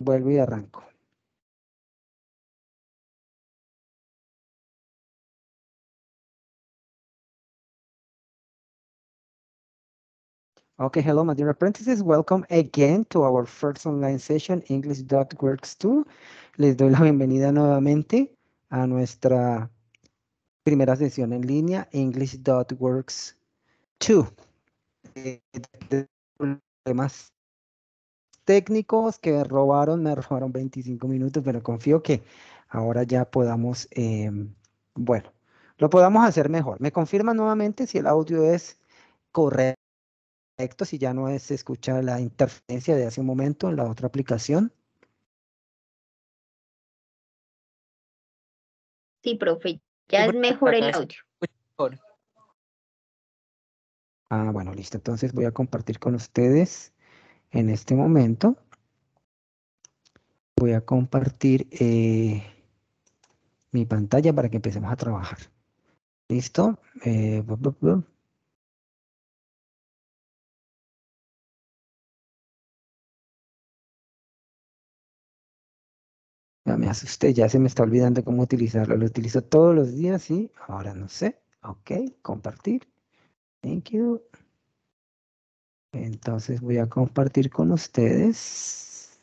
Vuelvo y arranco. Okay, hello, my dear apprentices. Welcome again to our first online session, English.Works 2. Les doy la bienvenida nuevamente a nuestra primera sesión en línea, English.Works 2. Eh, técnicos que robaron, me robaron 25 minutos, pero confío que ahora ya podamos, em, bueno, lo podamos hacer mejor. Me confirma nuevamente si el audio es correcto, si ya no es escuchar la interferencia de hace un momento en la otra aplicación. Sí, profe, ya es mejor el audio. Ah, bueno, listo. Entonces voy a compartir con ustedes en este momento voy a compartir eh, mi pantalla para que empecemos a trabajar. ¿Listo? Eh, ya me asusté, ya se me está olvidando cómo utilizarlo. Lo utilizo todos los días, y Ahora no sé. Ok, compartir. Thank you. Entonces voy a compartir con ustedes.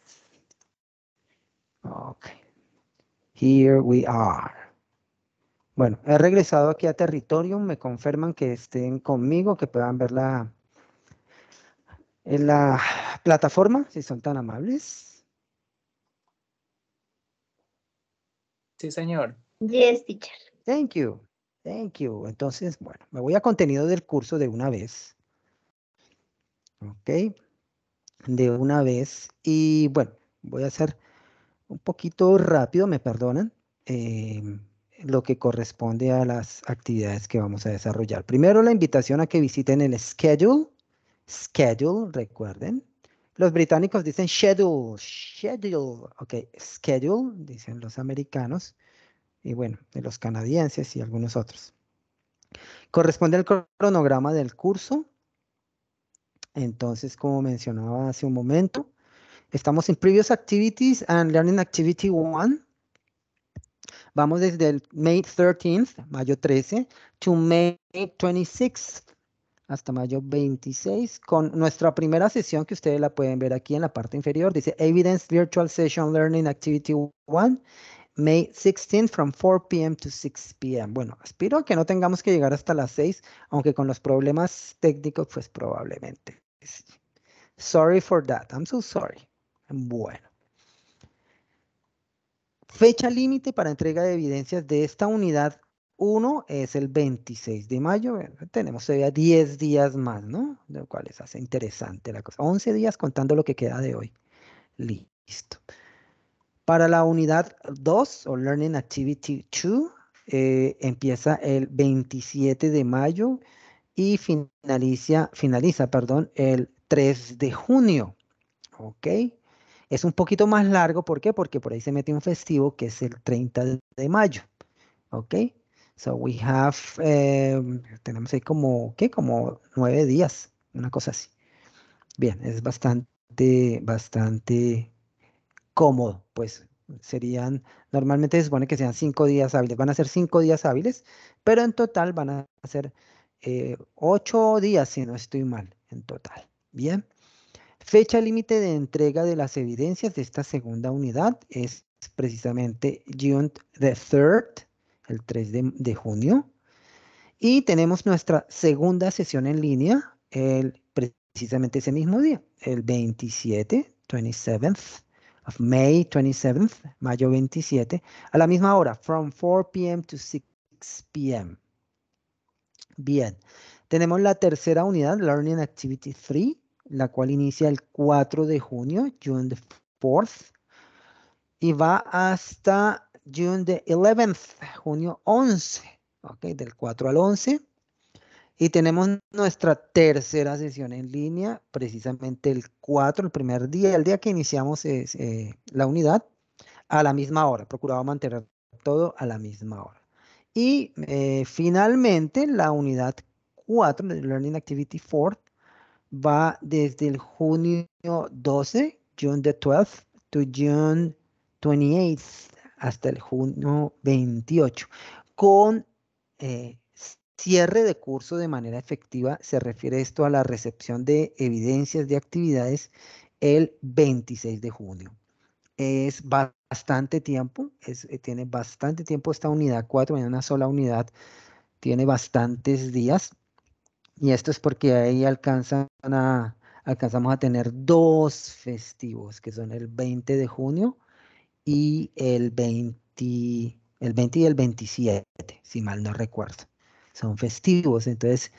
Ok. Here we are. Bueno, he regresado aquí a Territorium. Me confirman que estén conmigo, que puedan ver la, en la plataforma, si son tan amables. Sí, señor. Yes, teacher. Thank you. Thank you. Entonces, bueno, me voy a contenido del curso de una vez. Ok, de una vez. Y bueno, voy a hacer un poquito rápido, me perdonan, eh, lo que corresponde a las actividades que vamos a desarrollar. Primero, la invitación a que visiten el schedule. Schedule, recuerden. Los británicos dicen schedule, schedule, ok, schedule, dicen los americanos, y bueno, de los canadienses y algunos otros. Corresponde al cronograma del curso, entonces, como mencionaba hace un momento, estamos en Previous Activities and Learning Activity 1. Vamos desde el May 13th, mayo 13, to May 26th, hasta mayo 26, con nuestra primera sesión que ustedes la pueden ver aquí en la parte inferior. Dice Evidence Virtual Session Learning Activity 1. May 16 from 4 p.m. to 6 p.m. Bueno, aspiro a que no tengamos que llegar hasta las 6, aunque con los problemas técnicos, pues probablemente. Sorry for that. I'm so sorry. Bueno. Fecha límite para entrega de evidencias de esta unidad 1 es el 26 de mayo. Tenemos todavía 10 días más, ¿no? Lo cual es hace interesante la cosa. 11 días contando lo que queda de hoy. Listo. Para la unidad 2 o Learning Activity 2 eh, empieza el 27 de mayo y finaliza, finaliza perdón, el 3 de junio. ¿Ok? Es un poquito más largo, ¿por qué? Porque por ahí se mete un festivo que es el 30 de mayo. ¿Ok? So we have, eh, tenemos ahí como, ¿qué? Como nueve días, una cosa así. Bien, es bastante, bastante cómodo, pues serían, normalmente se supone que sean cinco días hábiles, van a ser cinco días hábiles, pero en total van a ser eh, ocho días, si no estoy mal, en total. Bien. Fecha límite de entrega de las evidencias de esta segunda unidad es precisamente June the 3rd, el 3 de, junio. Y tenemos nuestra segunda sesión en línea el, precisamente ese mismo día, el 27, 27th of May 27th, mayo 27, a la misma hora, from 4 p.m. to 6 p.m. Bien, tenemos la tercera unidad, Learning Activity 3, la cual inicia el 4 de junio, June the 4th, y va hasta June the 11th, junio 11, ok, del 4 al 11. Y tenemos nuestra tercera sesión en línea, precisamente el 4, el primer día, el día que iniciamos eh, la unidad, a la misma hora. Procuraba mantener todo a la misma hora. Y eh, finalmente, la unidad 4 Learning Activity 4 va desde el junio 12, June the 12th, to June 28 hasta el junio 28, con eh, cierre de curso de manera efectiva. Se refiere esto a la recepción de evidencias de actividades el 26 de junio es bastante tiempo, es, eh, tiene bastante tiempo esta unidad cuatro en una sola unidad, tiene bastantes días y esto es porque ahí alcanzan a, alcanzamos a tener dos festivos que son el 20 de junio y el 20, el 20 y el 27, si mal no recuerdo. Son festivos, entonces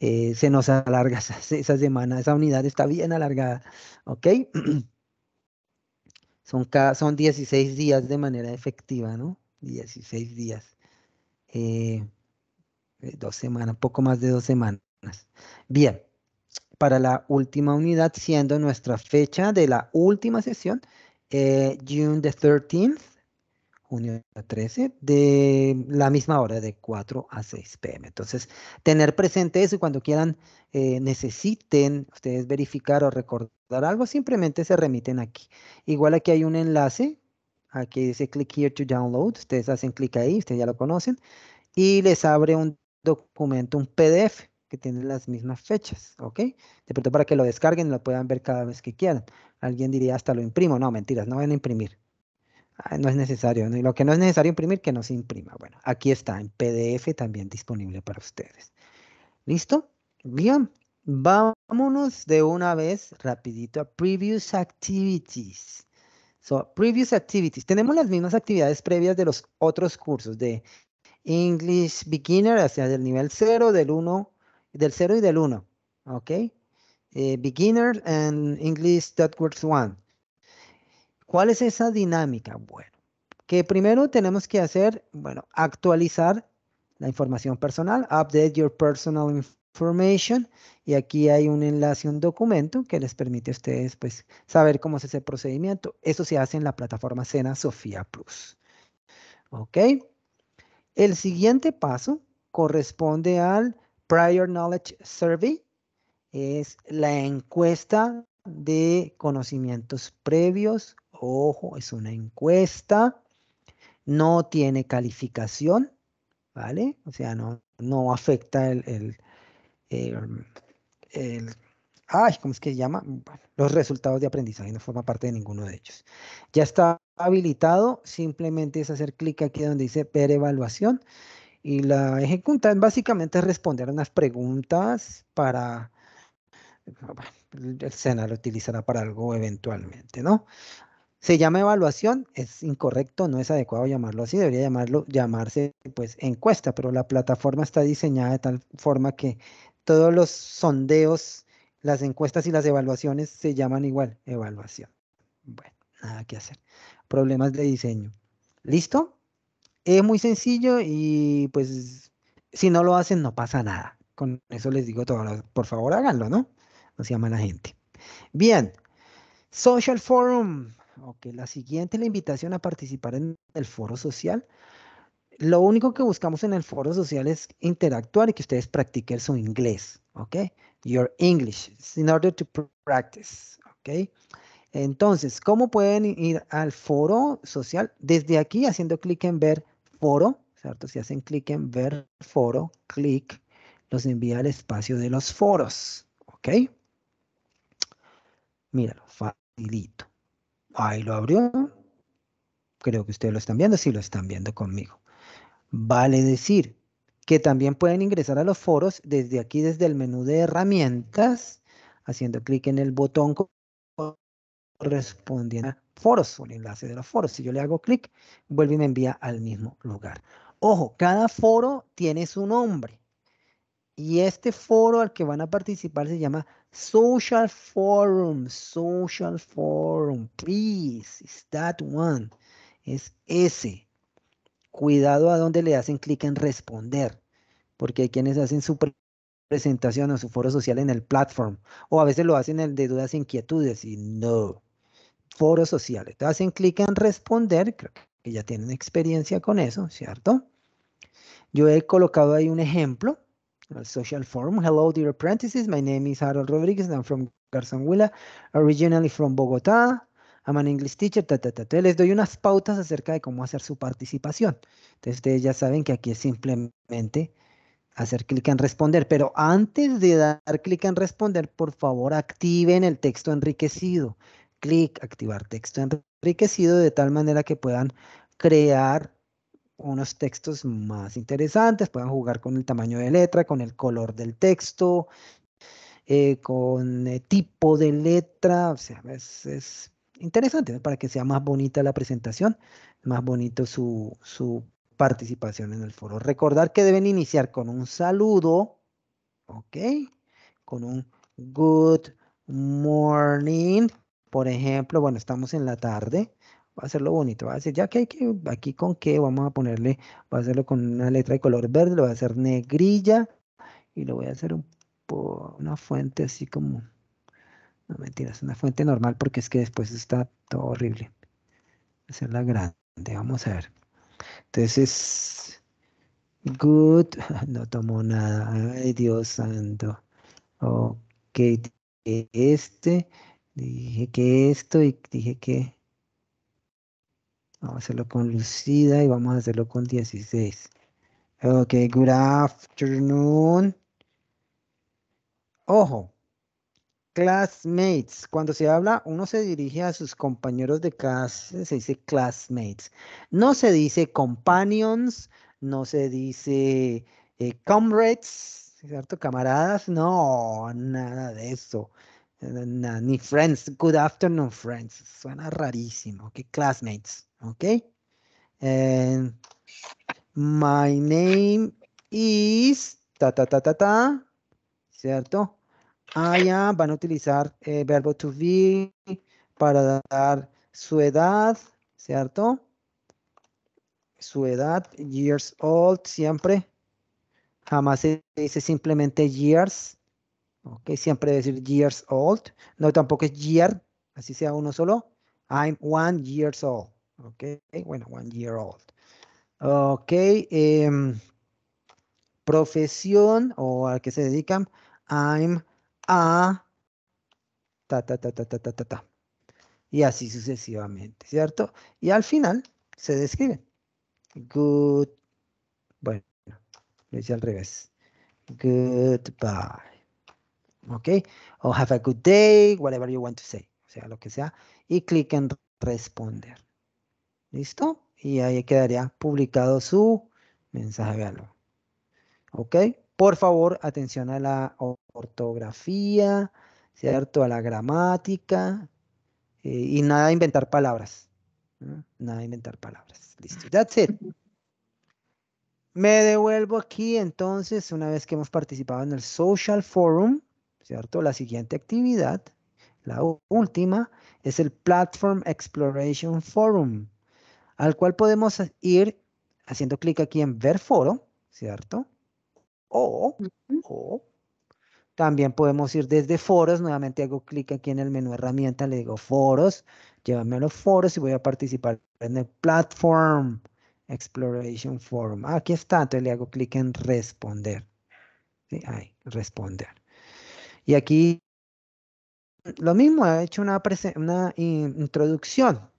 eh, se nos alarga esa, esa semana, esa unidad está bien alargada, ¿ok? Son, son 16 días de manera efectiva, ¿no? 16 días. Eh, eh, dos semanas, poco más de dos semanas. Bien, para la última unidad, siendo nuestra fecha de la última sesión, eh, June the 13th, junio 13, de la misma hora, de 4 a 6 pm. Entonces, tener presente eso y cuando quieran, eh, necesiten ustedes verificar o recordar algo, simplemente se remiten aquí. Igual aquí hay un enlace, aquí dice click here to download, ustedes hacen clic ahí, ustedes ya lo conocen, y les abre un documento, un PDF que tiene las mismas fechas, ¿ok? De pronto para que lo descarguen, y lo puedan ver cada vez que quieran. Alguien diría hasta lo imprimo, no, mentiras, no van a imprimir Ah, no es necesario. ¿no? lo que no es necesario imprimir, que no se imprima. Bueno, aquí está en PDF también disponible para ustedes. ¿Listo? Bien, vámonos de una vez rapidito a Previous Activities. So, Previous Activities. Tenemos las mismas actividades previas de los otros cursos de English Beginner, hacia o del nivel 0, del 1, del 0 y del 1. ¿Ok? Eh, beginner and English.works 1. ¿Cuál es esa dinámica? Bueno, que primero tenemos que hacer, bueno, actualizar la información personal, update your personal information, y aquí hay un enlace, un documento que les permite a ustedes, pues, saber cómo es ese procedimiento. Eso se hace en la plataforma Sena Sofía Plus. ¿Ok? El siguiente paso corresponde al Prior Knowledge Survey, es la encuesta de conocimientos previos Ojo, es una encuesta, no tiene calificación, ¿vale? O sea, no, no afecta el, eh, el, ay, ¿cómo es que se llama? los resultados de aprendizaje no forma parte de ninguno de ellos. Ya está habilitado, simplemente es hacer clic aquí donde dice ver evaluación y la ejecutan básicamente es responder unas preguntas para bueno, el Sena lo utilizará para algo eventualmente, ¿no? Se llama evaluación, es incorrecto, no es adecuado llamarlo así, debería llamarlo, llamarse pues encuesta, pero la plataforma está diseñada de tal forma que todos los sondeos, las encuestas y las evaluaciones se llaman igual, evaluación. Bueno, nada que hacer. Problemas de diseño. ¿Listo? Es muy sencillo y pues si no lo hacen no pasa nada. Con eso les digo todo, por favor háganlo, ¿no? No se llama la gente. Bien, Social Forum, Ok, la siguiente es la invitación a participar en el foro social. Lo único que buscamos en el foro social es interactuar y que ustedes practiquen su inglés, ¿ok? Your English, in order to practice, ¿ok? Entonces, ¿cómo pueden ir al foro social? Desde aquí, haciendo clic en ver foro, ¿cierto? Si hacen clic en ver foro, clic, los envía al espacio de los foros, ¿ok? Míralo, facilito. Ahí lo abrió. Creo que ustedes lo están viendo, Si lo están viendo conmigo. Vale decir que también pueden ingresar a los foros desde aquí, desde el menú de herramientas, haciendo clic en el botón correspondiente a foros o el enlace de los foros. Si yo le hago clic, vuelve y me envía al mismo lugar. Ojo, cada foro tiene su nombre. Y este foro al que van a participar se llama Social Forum, Social Forum, please, it's that one, es ese. Cuidado a dónde le hacen clic en responder, porque hay quienes hacen su presentación o su foro social en el platform, o a veces lo hacen el de dudas e inquietudes, y no, foros sociales. entonces hacen clic en responder, creo que ya tienen experiencia con eso, ¿cierto? Yo he colocado ahí un ejemplo social forum. Hello, dear apprentices. My name is Harold Rodriguez. I'm from Willa. originally from Bogotá. I'm an English teacher. Ta, les doy unas pautas acerca de cómo hacer su participación. Entonces, ustedes ya saben que aquí es simplemente hacer clic en responder. Pero antes de dar clic en responder, por favor, activen el texto enriquecido. Clic, activar texto enriquecido de tal manera que puedan crear unos textos más interesantes, puedan jugar con el tamaño de letra, con el color del texto, eh, con el eh, tipo de letra, o sea, es, es interesante para que sea más bonita la presentación, más bonito su, su participación en el foro. Recordar que deben iniciar con un saludo, ¿ok? Con un good morning, por ejemplo, bueno, estamos en la tarde, va a hacerlo bonito, va a hacer ya que hay que, aquí con qué, vamos a ponerle, va a hacerlo con una letra de color verde, lo voy a hacer negrilla y lo voy a hacer una fuente así como, no mentiras, una fuente normal porque es que después está todo horrible. Hacerla grande, vamos a ver. Entonces, good, no tomó nada, ay Dios santo. Ok, este, dije que esto y dije que Vamos a hacerlo con Lucida y vamos a hacerlo con 16. Ok, good afternoon. Ojo, classmates. Cuando se habla, uno se dirige a sus compañeros de clase, se dice classmates. No se dice companions, no se dice eh, comrades, ¿cierto? Camaradas, no, nada de eso. Ni friends, good afternoon friends. Suena rarísimo, ok, classmates. Ok, And my name is ta ta ta ta ta. ¿Cierto? I am. Van a utilizar el verbo to be para dar su edad. ¿Cierto? Su edad. Years old siempre. Jamás se dice simplemente years. Ok, siempre decir years old. No, tampoco es year, así sea uno solo. I'm one years old. Ok, bueno, one year old. Ok, em, profesión o a qué se dedican. I'm a ta, ta, ta, ta, ta, ta, ta, Y así sucesivamente, ¿cierto? Y al final se describe. Good. Bueno, lo hice al revés. Goodbye. ¿Ok? O have a good day, whatever you want to say. O sea, lo que sea. Y clic en responder. ¿Listo? Y ahí quedaría publicado su mensaje de algo, ¿Ok? Por favor, atención a la ortografía, ¿cierto? A la gramática eh, y nada inventar palabras. Nada inventar palabras. Listo. That's it. Me devuelvo aquí entonces, una vez que hemos participado en el Social Forum, ¿cierto? La siguiente actividad, la última, es el Platform Exploration Forum al cual podemos ir haciendo clic aquí en ver foro, ¿cierto? O, también podemos ir desde foros, nuevamente hago clic aquí en el menú herramienta, le digo foros, llévame a los foros y voy a participar en el platform exploration forum. aquí está, entonces le hago clic en responder. Sí, ahí, responder. Y aquí lo mismo, he hecho una, una introducción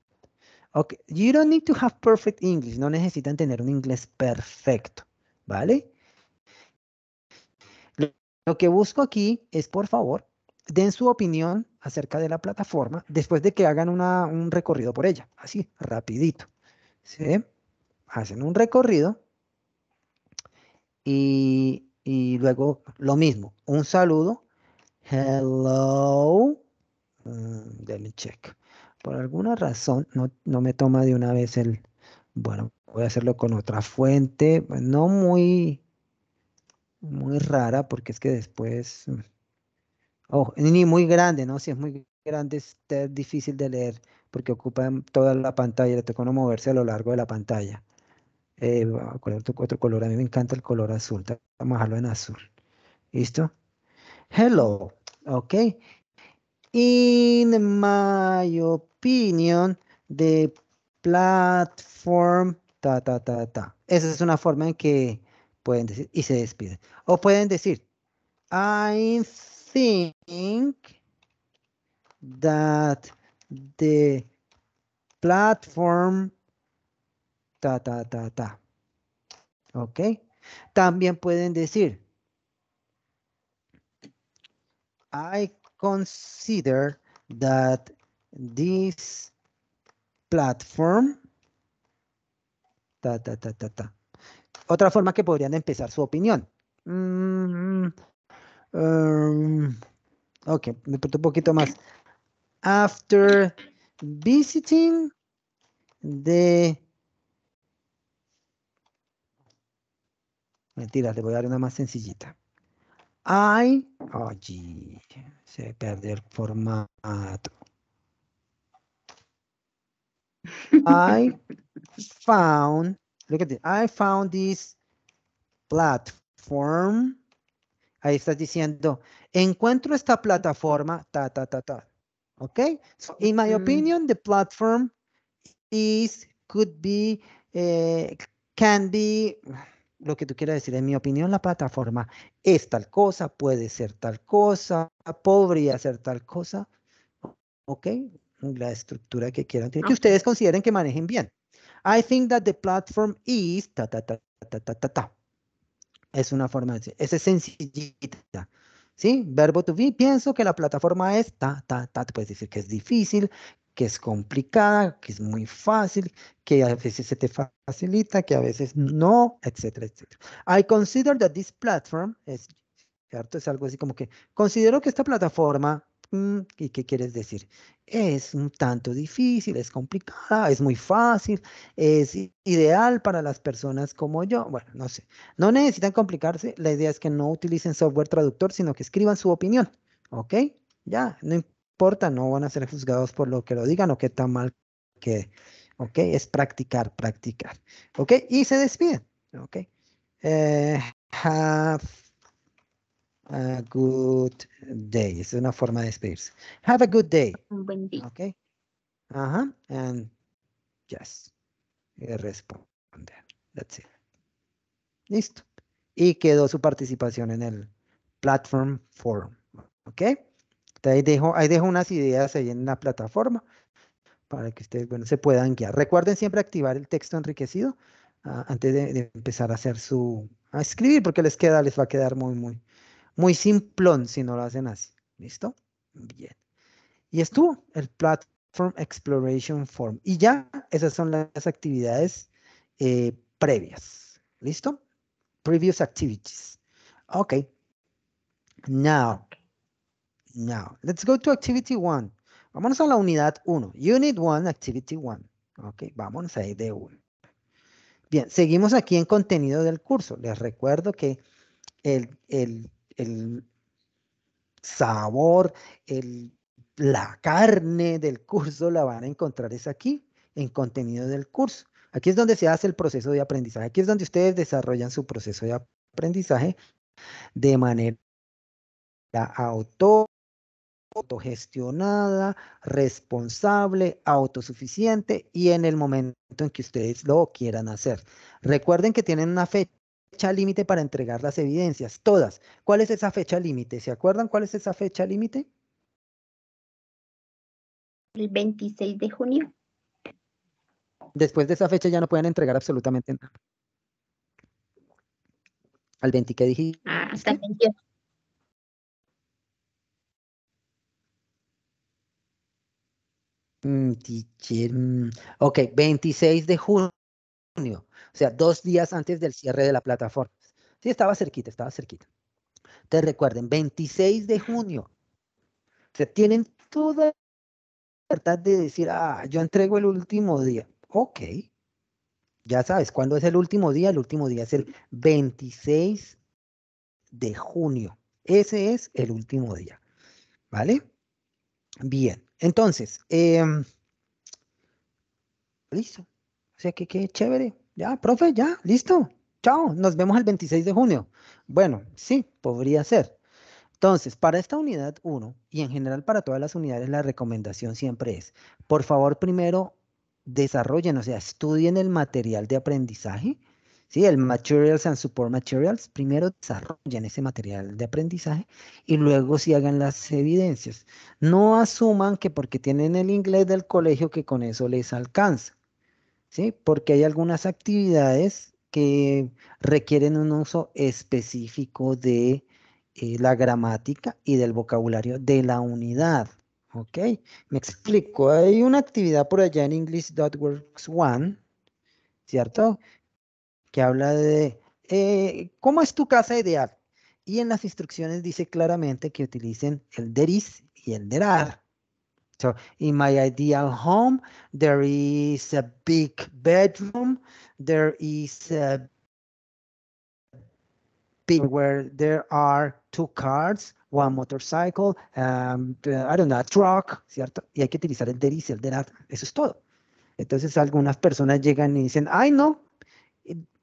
Okay. You don't need to have perfect English. No necesitan tener un inglés perfecto, ¿vale? Lo que busco aquí es, por favor, den su opinión acerca de la plataforma después de que hagan un recorrido por ella. Así, rapidito. ¿Sí? Hacen un recorrido y, luego lo mismo. Un saludo. Hello. Mm, Let me check por alguna razón no, no, me toma de una vez el, bueno, voy a hacerlo con otra fuente, no muy, muy rara, porque es que después, oh, ni muy grande, ¿no? Si es muy grande es difícil de leer, porque ocupa toda la pantalla, le toca no moverse a lo largo de la pantalla. Eh, otro color, a mí me encanta el color azul, vamos a dejarlo en azul. ¿Listo? Hello, ok in my opinion, the platform, ta, ta, ta, ta. Esa es una forma en que pueden decir y se despiden. O pueden decir, I think that the platform, ta, ta, ta, ta. ¿Ok? También pueden decir, I consider that this platform Otra forma que podrían empezar su opinión. Mm, um, ok, me pregunto un poquito más. After visiting the... mentira, le voy a dar una más sencillita. I, oggi oh se perde il formato. I found, look at this, I found this platform. Ahí estás diciendo, encuentro esta plataforma, ta, ta, ta, ta. Okay? So in my mm. opinion, the platform is, could be, uh, can be, lo que tú quieras decir. En mi opinión, la plataforma es tal cosa, puede ser tal cosa, podría ser tal cosa. ¿Ok? La estructura que quieran que ustedes consideren que manejen bien. I think that the platform is ta ta ta ta ta ta ta. Es una forma de decir, es sencillita. ¿Sí? Verbo to be, pienso que la plataforma es ta ta ta, puedes decir que es difícil, que es complicada, que es muy fácil, que a veces se te facilita, que a veces no, etcétera, etcétera. I consider that this platform es ¿cierto? Es algo así como que considero que esta plataforma mm, ¿Y qué quieres decir? Es un tanto difícil, es complicada, es muy fácil, es ideal para las personas como yo. Bueno, no sé. No necesitan complicarse. La idea es que no utilicen software traductor, sino que escriban su opinión. ¿Ok? Ya, no importa no van a ser juzgados por lo que lo digan o qué tan mal que, ¿ok? Es practicar, practicar, ¿ok? Y se despiden, ¿ok? Eh, have a good day, es una forma de despedirse. Have a good day. ¿Ok? Ajá, and yes. responder. That's it. Listo. Y quedó su participación en el platform forum. ¿Ok? ahí dejo, unas ideas ahí en la plataforma para que ustedes bueno, se puedan guiar. Recuerden siempre activar el texto enriquecido ah, antes de, empezar a hacer su a escribir, porque les queda, les va a quedar muy, muy, muy simplón si no lo hacen así. ¿Listo? Bien. Y estuvo el Platform Exploration Form. Y ya esas son las actividades eh, previas. ¿Listo? Previous activities. Ok. Now. Now, let's go to activity one. Vámonos a la unidad 1. Unit 1, activity 1. Ok, vámonos ahí de 1. Bien, seguimos aquí en contenido del curso. Les recuerdo que el, sabor, el, la carne del curso la van a encontrar es aquí, en contenido del curso. Aquí es donde se hace el proceso de aprendizaje. Aquí es donde ustedes desarrollan su proceso de aprendizaje de manera autónoma autogestionada, responsable, autosuficiente y en el momento en que ustedes lo quieran hacer. Recuerden que tienen una fecha límite para entregar las evidencias, todas. ¿Cuál es esa fecha límite? ¿Se acuerdan cuál es esa fecha límite? El 26 de junio. Después de esa fecha ya no pueden entregar absolutamente nada. ¿Al 20 qué dijiste? Ah, hasta el 28. Mm, mm, ok, 26 de junio. O sea, dos días antes del cierre de la plataforma. Sí, estaba cerquita, estaba cerquita. Te recuerden, 26 de junio. O sea, tienen toda la libertad de decir, ah, yo entrego el último día. Ok. Ya sabes, ¿cuándo es el último día? El último día es el 26 de junio. Ese es el último día. ¿Vale? Bien. Entonces, em, listo. O sea que qué chévere. Ya, profe, ya, listo. Chao, nos vemos el 26 de junio. Bueno, sí, podría ser. Entonces, para esta unidad 1 y en general para todas las unidades, la recomendación siempre es, por favor, primero desarrollen, o sea, estudien el material de aprendizaje ¿sí? El Materials and Support Materials, primero desarrollan ese material de aprendizaje y luego si hagan las evidencias. No asuman que porque tienen el inglés del colegio que con eso les alcanza, ¿sí? Porque hay algunas actividades que requieren un uso específico de eh, la gramática y del vocabulario de la unidad. Ok, me explico. Hay una actividad por allá en English.works 1 ¿cierto? que habla de eh, cómo es tu casa ideal. Y en las instrucciones dice claramente que utilicen el there is y el there are. So, in my ideal home, there is a big bedroom, there is a big where there are two cars, one motorcycle, um, I don't know, a truck, ¿cierto? Y hay que utilizar el there is y el there are. Eso es todo. Entonces algunas personas llegan y dicen, ay no,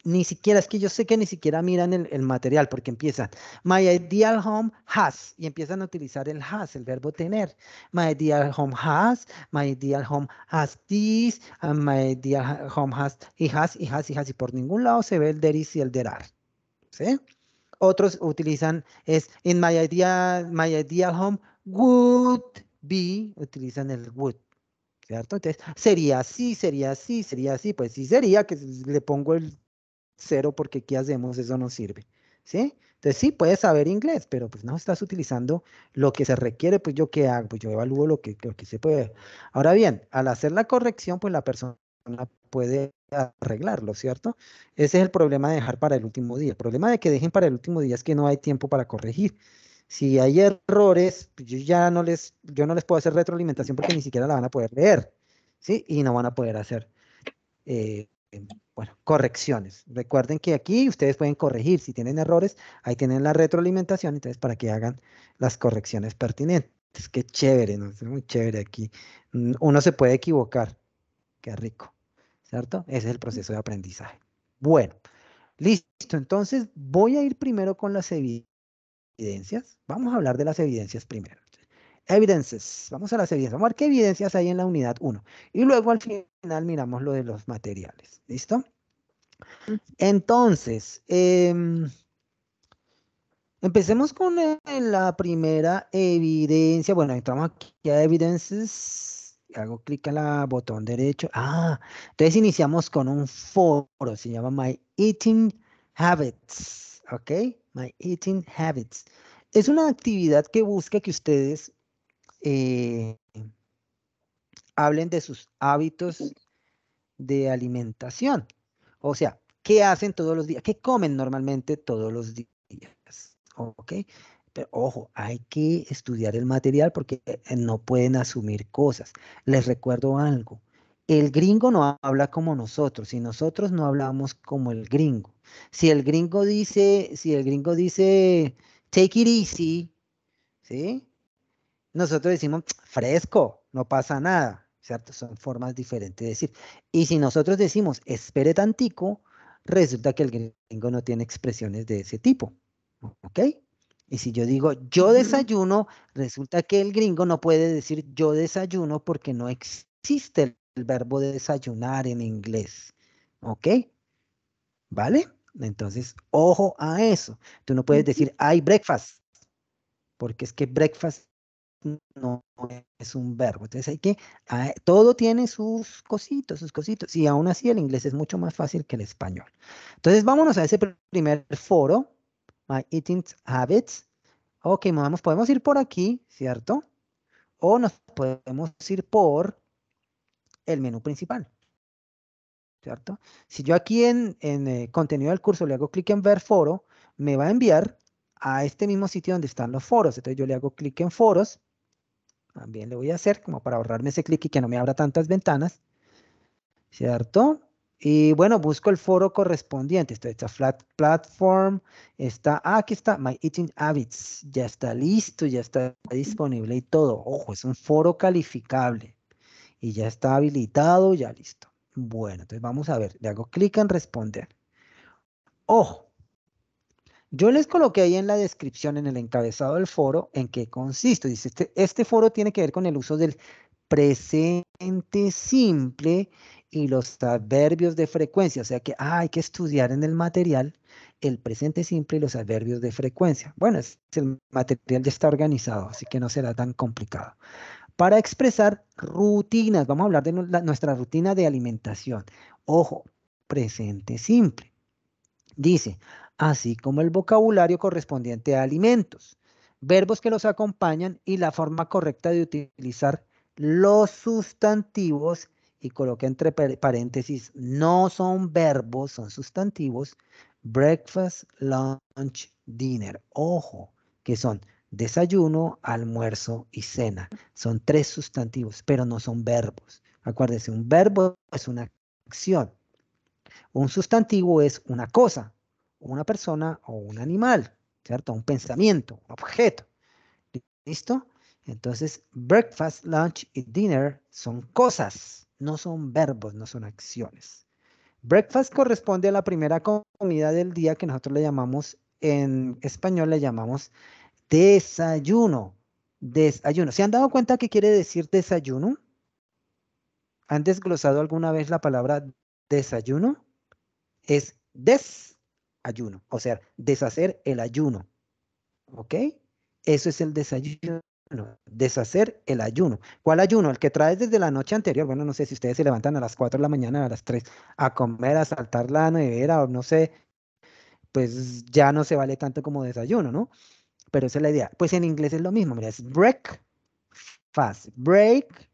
ni siquiera, es que yo sé que ni siquiera miran el, material porque empiezan, my ideal home has, y empiezan a utilizar el has, el verbo tener. My ideal home has, my ideal home has this, and uh, my ideal home has, y has, y has, y has, y por ningún lado se ve el there is y el there are. ¿Sí? Otros utilizan es, in my ideal, my ideal home would be, utilizan el would. ¿Cierto? Entonces, sería así, sería así, sería así, pues sí sería, que le pongo el cero porque ¿qué hacemos? Eso no sirve. ¿Sí? Entonces sí, puedes saber inglés, pero pues no estás utilizando lo que se requiere, pues yo qué hago, pues yo evalúo lo que, que se puede. Ahora bien, al hacer la corrección, pues la persona puede arreglarlo, ¿cierto? Ese es el problema de dejar para el último día. El problema de que dejen para el último día es que no hay tiempo para corregir. Si hay errores, pues yo ya no les, yo no les puedo hacer retroalimentación porque ni siquiera la van a poder leer, ¿sí? Y no van a poder hacer eh, bueno, correcciones. Recuerden que aquí ustedes pueden corregir. Si tienen errores, ahí tienen la retroalimentación, entonces para que hagan las correcciones pertinentes. Qué chévere, ¿no? Es muy chévere aquí. Mm, uno se puede equivocar. Qué rico, ¿cierto? Ese es el proceso de aprendizaje. Bueno, listo. Entonces voy a ir primero con las evidencias. Vamos a hablar de las evidencias primero evidences. Vamos a las evidencias. Vamos a ver qué evidencias hay en la unidad 1. Y luego al final miramos lo de los materiales. ¿Listo? Entonces, em, empecemos con eh, la primera evidencia. Bueno, entramos aquí a Evidencias. Hago clic al botón derecho. Ah, entonces iniciamos con un foro. Se llama My Eating Habits. ¿Ok? My Eating Habits. Es una actividad que busca que ustedes eh, hablen de sus hábitos de alimentación. O sea, ¿qué hacen todos los días? ¿Qué comen normalmente todos los días? ¿Ok? Pero ojo, hay que estudiar el material porque eh, eh, no pueden asumir cosas. Les recuerdo algo. El gringo no habla como nosotros y nosotros no hablamos como el gringo. Si el gringo dice, si el gringo dice, take it easy, ¿sí? nosotros decimos fresco, no pasa nada, ¿cierto? Son formas diferentes de decir. Y si nosotros decimos espere tantico, resulta que el gringo no tiene expresiones de ese tipo, ¿ok? Y si yo digo yo desayuno, resulta que el gringo no puede decir yo desayuno porque no existe el verbo desayunar en inglés, ¿ok? ¿Vale? Entonces, ojo a eso. Tú no puedes decir I breakfast, porque es que breakfast no es un verbo. Entonces hay que, ah, todo tiene sus cositos, sus cositos. Y aún así el inglés es mucho más fácil que el español. Entonces vámonos a ese primer foro, My Eating Habits. Ok, vamos, podemos ir por aquí, ¿cierto? O nos podemos ir por el menú principal. ¿Cierto? Si yo aquí en, eh, contenido del curso le hago clic en ver foro, me va a enviar a este mismo sitio donde están los foros. Entonces yo le hago clic en foros también le voy a hacer como para ahorrarme ese clic y que no me abra tantas ventanas. ¿Cierto? Y bueno, busco el foro correspondiente. Esto está Flat Platform. Está, ah, aquí está, My Eating Habits. Ya está listo, ya está disponible y todo. Ojo, es un foro calificable. Y ya está habilitado, ya listo. Bueno, entonces vamos a ver. Le hago clic en responder. Ojo, yo les coloqué ahí en la descripción, en el encabezado del foro, en qué consiste. Dice, este, este, foro tiene que ver con el uso del presente simple y los adverbios de frecuencia. O sea que ah, hay que estudiar en el material el presente simple y los adverbios de frecuencia. Bueno, el material ya está organizado, así que no será tan complicado. Para expresar rutinas, vamos a hablar de nuestra rutina de alimentación. Ojo, presente simple. Dice, así como el vocabulario correspondiente a alimentos, verbos que los acompañan y la forma correcta de utilizar los sustantivos y coloqué entre paréntesis, no son verbos, son sustantivos, breakfast, lunch, dinner. Ojo, que son desayuno, almuerzo y cena. Son tres sustantivos, pero no son verbos. Acuérdense, un verbo es una acción. Un sustantivo es una cosa una persona o un animal, ¿cierto? Un pensamiento, un objeto. ¿Listo? Entonces, breakfast, lunch y dinner son cosas, no son verbos, no son acciones. Breakfast corresponde a la primera comida del día que nosotros le llamamos, en español le llamamos desayuno. Desayuno. ¿Se han dado cuenta qué quiere decir desayuno? ¿Han desglosado alguna vez la palabra desayuno? Es des ayuno, o sea, deshacer el ayuno. ¿Ok? Eso es el desayuno. Deshacer el ayuno. ¿Cuál ayuno? El que traes desde la noche anterior. Bueno, no sé si ustedes se levantan a las 4 de la mañana, a las 3, a comer, a saltar la nevera, o no sé, pues ya no se vale tanto como desayuno, ¿no? Pero esa es la idea. Pues en inglés es lo mismo, mira, es break, fast. Break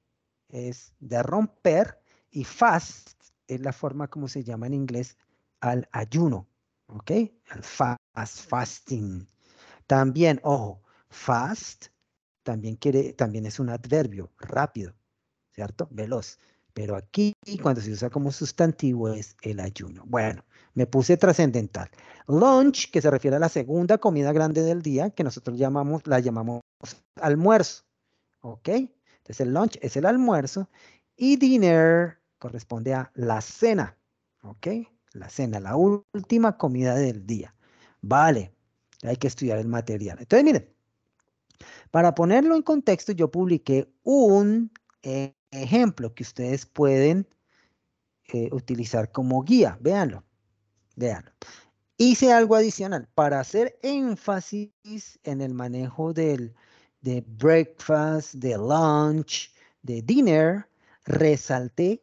es de romper y fast es la forma como se llama en inglés al ayuno. ¿Ok? El fast, fasting. También, ojo, fast también, quiere, también es un adverbio, rápido, ¿cierto? Veloz. Pero aquí, cuando se usa como sustantivo, es el ayuno. Bueno, me puse trascendental. Lunch, que se refiere a la segunda comida grande del día, que nosotros llamamos, la llamamos almuerzo. ¿Ok? Entonces el lunch es el almuerzo y dinner corresponde a la cena. ¿Ok? la cena, la última comida del día. Vale, hay que estudiar el material. Entonces, miren, para ponerlo en contexto, yo publiqué un e, ejemplo que ustedes pueden eh, utilizar como guía. Véanlo, véanlo. Hice algo adicional para hacer énfasis en el manejo del, de breakfast, de lunch, de dinner. Resalté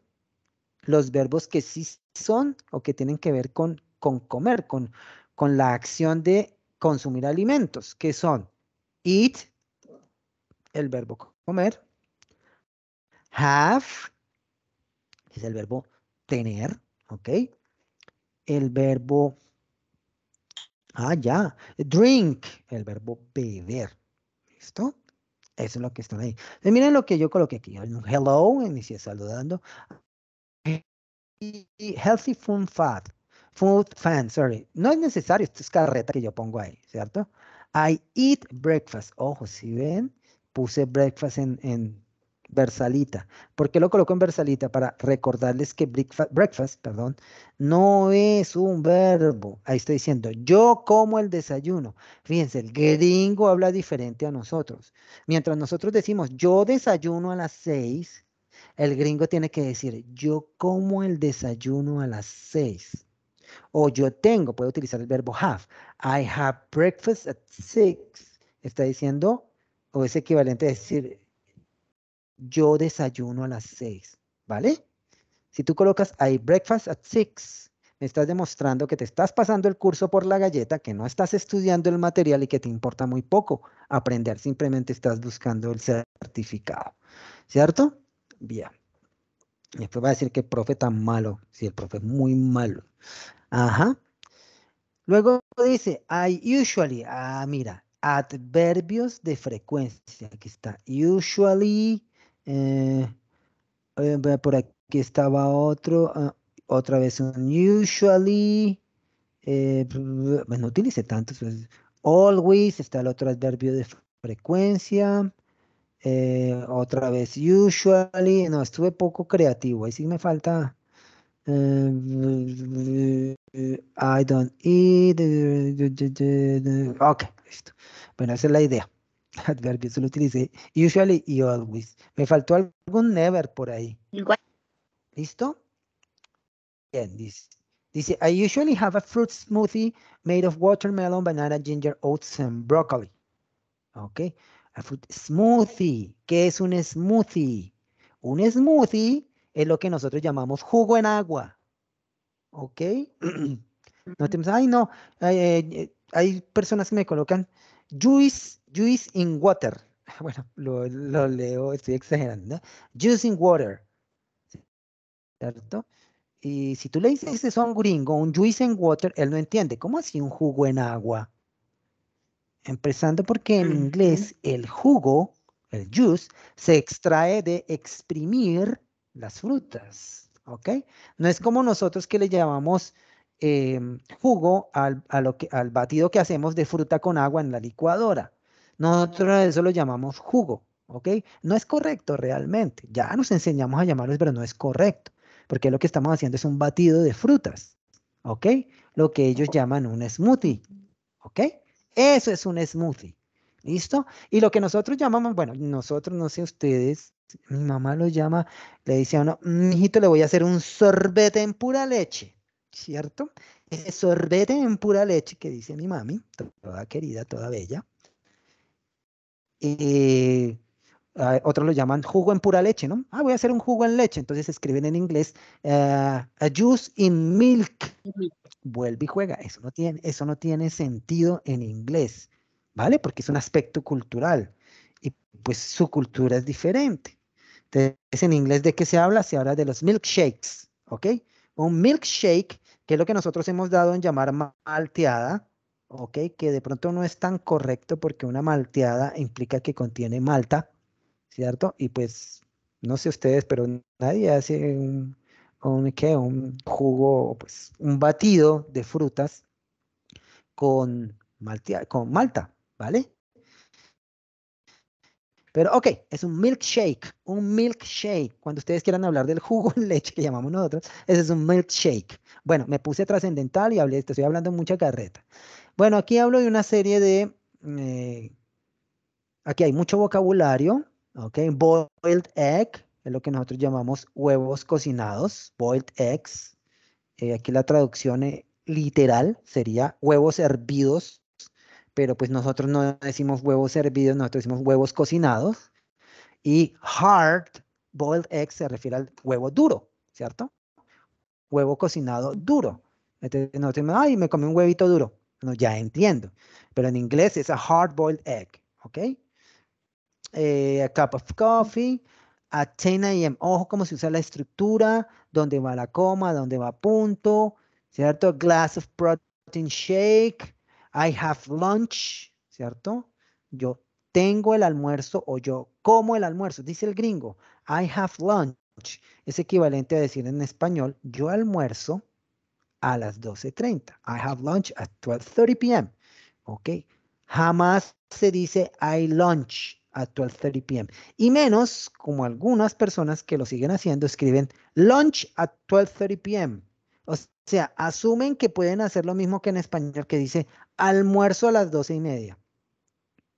los verbos que sí son o que tienen que ver con, con comer, con, con la acción de consumir alimentos, que son eat, el verbo comer, have, es el verbo tener, ¿ok? El verbo, ah, ya, drink, el verbo beber, ¿listo? Eso es lo que están ahí. miren lo que yo coloqué aquí, hello, inicié saludando, healthy food fat, food fan, sorry. No es necesario, esta es carreta que yo pongo ahí, ¿cierto? I eat breakfast. Ojo, si ven, puse breakfast en, en versalita. ¿Por qué lo coloco en versalita? Para recordarles que breakfast, perdón, no es un verbo. Ahí estoy diciendo, yo como el desayuno. Fíjense, el gringo habla diferente a nosotros. Mientras nosotros decimos, yo desayuno a las seis, el gringo tiene que decir, yo como el desayuno a las seis. O yo tengo, puede utilizar el verbo have. I have breakfast at six. Está diciendo, o es equivalente a decir, yo desayuno a las seis. ¿Vale? Si tú colocas I breakfast at six. me estás demostrando que te estás pasando el curso por la galleta, que no estás estudiando el material y que te importa muy poco aprender, simplemente estás buscando el certificado, ¿cierto? Bien. Después va a decir que el profe está malo. Sí, el profe es muy malo. Ajá. Luego dice, I usually. Ah, mira. Adverbios de frecuencia. Aquí está. Usually. Eh, eh, por aquí estaba otro. Ah, otra vez un usually. bueno, eh, pues no utilice tantos. Pues, always. Está el otro adverbio de frecuencia. Eh, otra vez, usually, no, estuve poco creativo, ahí sí me falta. Eh, I don't eat. Eh, ok, listo. Bueno, esa es la idea. Adverbio, lo utilicé usually y always. Me faltó algún never por ahí. ¿Listo? Bien, dice. Dice, I usually have a fruit smoothie made of watermelon, banana, ginger, oats, and broccoli. Ok smoothie. ¿Qué es un smoothie? Un smoothie es lo que nosotros llamamos jugo en agua. ¿Ok? No tenemos, ay, no. Eh, eh, hay personas que me colocan juice, juice in water. Bueno, lo, leo, estoy exagerando. ¿eh? Juice in water. ¿Cierto? Y si tú le dices a un gringo un juice in water, él no entiende. ¿Cómo así un jugo en agua? Empezando porque en inglés el jugo, el juice, se extrae de exprimir las frutas, ¿ok? No es como nosotros que le llamamos em, jugo al, al batido que hacemos de fruta con agua en la licuadora. Nosotros eso lo llamamos jugo, ¿ok? No es correcto realmente. Ya nos enseñamos a llamarlos, pero no es correcto, porque lo que estamos haciendo es un batido de frutas, ¿ok? Lo que ellos llaman un smoothie, ¿ok? Eso es un smoothie. ¿Listo? Y lo que nosotros llamamos, bueno, nosotros, no sé ustedes, mi mamá lo llama, le dice a uno, hijito, mm, le voy a hacer un sorbete en pura leche, ¿cierto? Ese sorbete en pura leche que dice mi mami, toda querida, toda bella. Eh, otros lo llaman jugo en pura leche, ¿no? Ah, voy a hacer un jugo en leche. Entonces escriben en inglés eh, a juice in milk vuelve y juega. Eso no tiene, eso no tiene sentido en inglés, ¿vale? Porque es un aspecto cultural y pues su cultura es diferente. Entonces, en inglés, ¿de qué se habla? Se habla de los milkshakes, ¿ok? Un milkshake, que es lo que nosotros hemos dado en llamar malteada, ¿ok? Que de pronto no es tan correcto porque una malteada implica que contiene malta, ¿cierto? Y pues, no sé ustedes, pero nadie hace un un, ¿qué? un jugo, pues, un batido de frutas con, con malta, ¿vale? Pero ok, es un milkshake, un milkshake. Cuando ustedes quieran hablar del jugo en leche que llamamos nosotros, ese es un milkshake. Bueno, me puse trascendental y hablé, te estoy hablando mucha carreta. Bueno, aquí hablo de una serie de... Eh, aquí hay mucho vocabulario, ok, boiled egg, es lo que nosotros llamamos huevos cocinados, boiled eggs. Eh, aquí la traducción eh, literal sería huevos hervidos, pero pues nosotros no decimos huevos hervidos, nosotros decimos huevos cocinados. Y hard boiled eggs se refiere al huevo duro, ¿cierto? Huevo cocinado duro. nosotros ay, me comí un huevito duro. No, ya entiendo. Pero en inglés es a hard boiled egg, ¿ok? Eh, a cup of coffee at 10 a.m. Em, ojo cómo se usa la estructura, dónde va la coma, dónde va punto, ¿cierto? Glass of protein shake. I have lunch, ¿cierto? Yo tengo el almuerzo o yo como el almuerzo, dice el gringo. I have lunch. Es equivalente a decir en español, yo almuerzo a las 12.30. I have lunch at 12.30 p.m. Ok. Jamás se dice I lunch. At 1230 p.m. Y menos, como algunas personas que lo siguen haciendo, escriben lunch at 12.30 p.m. O sea, asumen que pueden hacer lo mismo que en español que dice almuerzo a las 12 y media.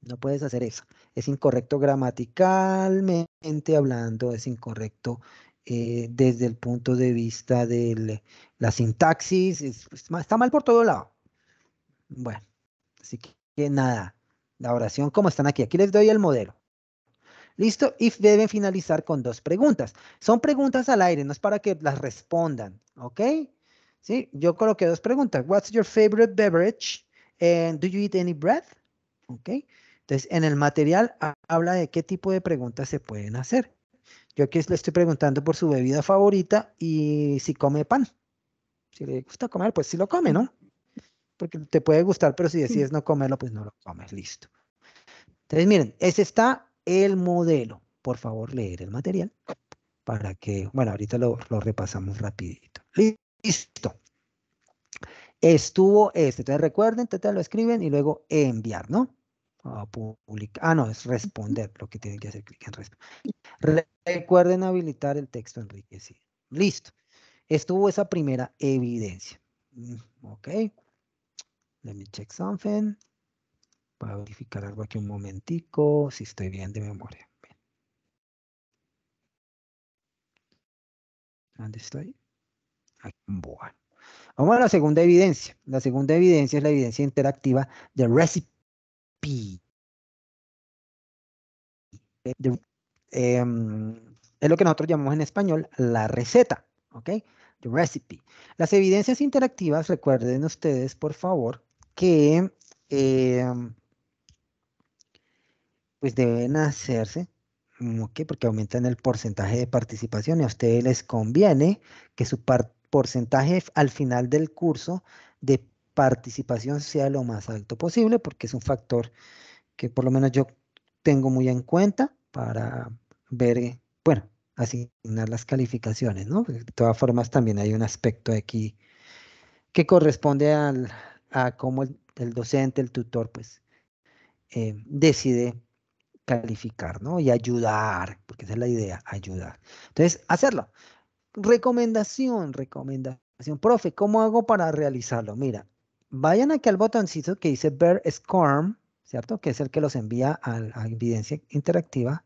No puedes hacer eso. Es incorrecto gramaticalmente hablando, es incorrecto eh, desde el punto de vista de la sintaxis. está mal por todo lado. Bueno, así que nada, la oración ¿cómo están aquí. Aquí les doy el modelo. ¿Listo? Y deben finalizar con dos preguntas. Son preguntas al aire, no es para que las respondan, ¿ok? Sí, yo coloqué dos preguntas. What's your favorite beverage? And do you eat any bread? ¿Ok? Entonces, en el material habla de qué tipo de preguntas se pueden hacer. Yo aquí le estoy preguntando por su bebida favorita y si come pan. Si le gusta comer, pues si lo come, ¿no? porque te puede gustar, pero si decides no comerlo, pues no lo comes, listo. Entonces, miren, ese está el modelo. Por favor, leer el material para que, bueno, ahorita lo, repasamos rapidito. Listo. Estuvo este. Entonces, recuerden, te lo escriben y luego enviar, ¿no? A publicar. Ah, no, es responder lo que tienen que hacer. Clic en responder. Recuerden habilitar el texto enriquecido. Listo. Estuvo esa primera evidencia. Mm, ok. Let me check something. Voy a verificar algo aquí un momentico, si estoy bien de memoria. ¿Dónde estoy? Bueno. Vamos a la segunda evidencia. La segunda evidencia es la evidencia interactiva de recipe. Em, es lo que nosotros llamamos en español la receta, ¿ok? The recipe. Las evidencias interactivas, recuerden ustedes, por favor, que em, pues deben hacerse, porque aumentan el porcentaje de participación y a ustedes les conviene que su porcentaje al final del curso de participación sea lo más alto posible, porque es un factor que por lo menos yo tengo muy en cuenta para ver, eh, bueno, asignar las calificaciones, ¿no? De todas formas, también hay un aspecto aquí que corresponde al, a cómo el, docente, el tutor, pues eh, decide calificar, ¿no? Y ayudar, porque esa es la idea, ayudar. Entonces, hacerlo. Recomendación, recomendación. Profe, ¿cómo hago para realizarlo? Mira, vayan aquí al botoncito que dice Ver Scorm, ¿cierto? Que es el que los envía a, a evidencia interactiva.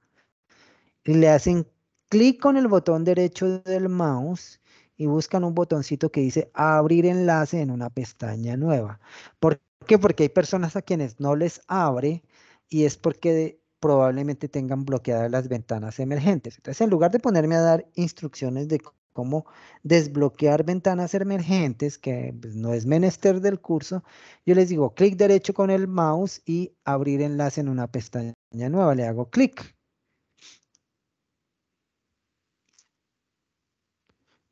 Y le hacen clic con el botón derecho del mouse y buscan un botoncito que dice abrir enlace en una pestaña nueva. ¿Por qué? Porque hay personas a quienes no les abre y es porque probablemente tengan bloqueadas las ventanas emergentes. Entonces, en lugar de ponerme a dar instrucciones de cómo desbloquear ventanas emergentes, que pues, no es menester del curso, yo les digo clic derecho con el mouse y abrir enlace en una pestaña nueva. Le hago clic.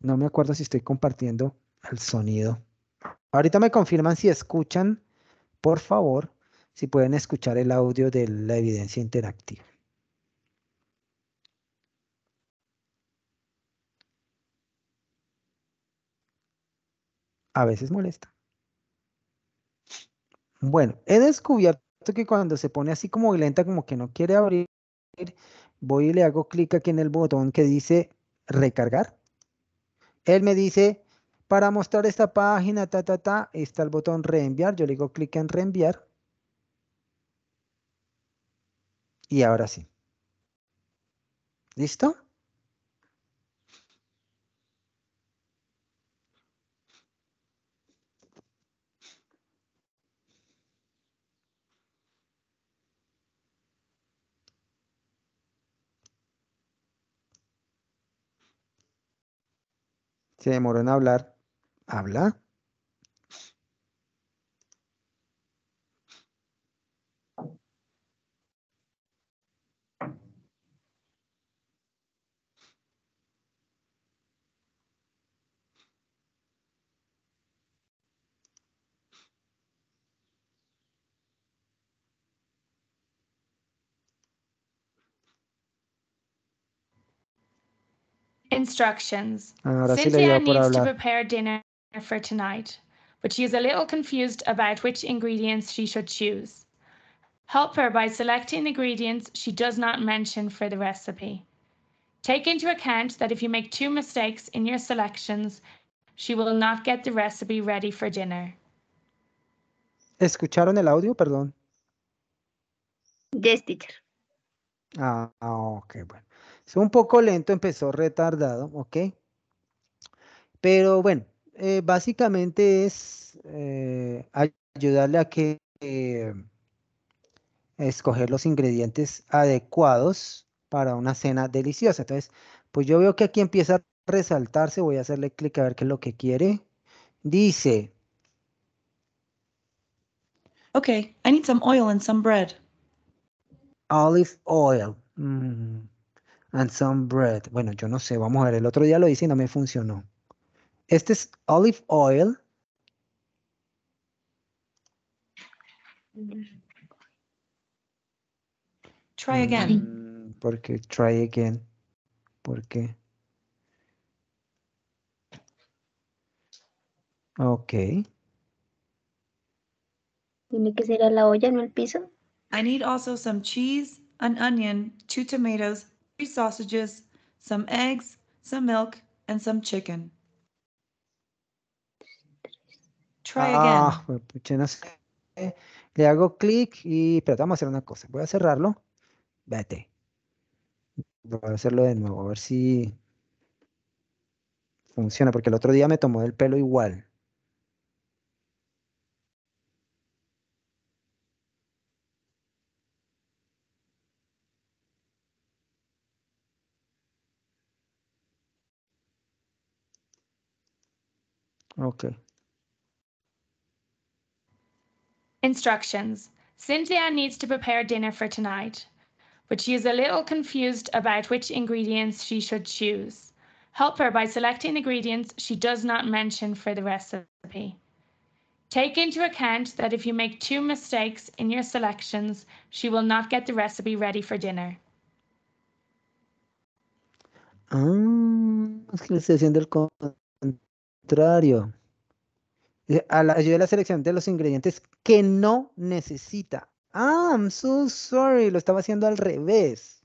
No me acuerdo si estoy compartiendo el sonido. Ahorita me confirman si escuchan, por favor, si pueden escuchar el audio de la evidencia interactiva. A veces molesta. Bueno, he descubierto que cuando se pone así como lenta, como que no quiere abrir, voy y le hago clic aquí en el botón que dice recargar él me dice, para mostrar esta página, ta, ta, ta, está el botón reenviar. Yo le digo clic en reenviar. Y ahora sí. ¿Listo? se demoró en hablar, habla. Instructions. Ah, Cynthia needs to prepare dinner for tonight, but she is a little confused about which ingredients she should choose. Help her by selecting ingredients she does not mention for the recipe. Take into account that if you make two mistakes in your selections, she will not get the recipe ready for dinner. ¿Escucharon el audio? Perdón. Yes, teacher. ah, ah ok, bueno. Es un poco lento, empezó retardado, ¿ok? Pero bueno, eh, básicamente es eh, ayudarle a que eh, escoger los ingredientes adecuados para una cena deliciosa. Entonces, pues yo veo que aquí empieza a resaltarse, voy a hacerle clic a ver qué es lo que quiere. Dice. Ok, I need some oil and some bread. Olive oil. Mm and some bread. Bueno, yo no sé, vamos a ver. El otro día lo hice y no me funcionó. Este es olive oil. Try again. Mm, Porque try again? ¿Por qué? Ok. Tiene que ser a la olla, no el piso. I need also some cheese, an onion, two tomatoes, three sausages, some eggs, some milk, and some chicken. Try ah, again. Pues, Le hago clic y... Pero vamos a hacer una cosa. Voy a cerrarlo. Vete. Voy a hacerlo de nuevo, a ver si funciona, porque el otro día me tomó el pelo igual. Okay. Instructions. Cynthia needs to prepare dinner for tonight, but she is a little confused about which ingredients she should choose. Help her by selecting ingredients she does not mention for the recipe. Take into account that if you make two mistakes in your selections, she will not get the recipe ready for dinner. Um, es que le estoy haciendo el contrario. Eh, a la ayuda de la selección de los ingredientes que no necesita. Ah, I'm so sorry. Lo estaba haciendo al revés.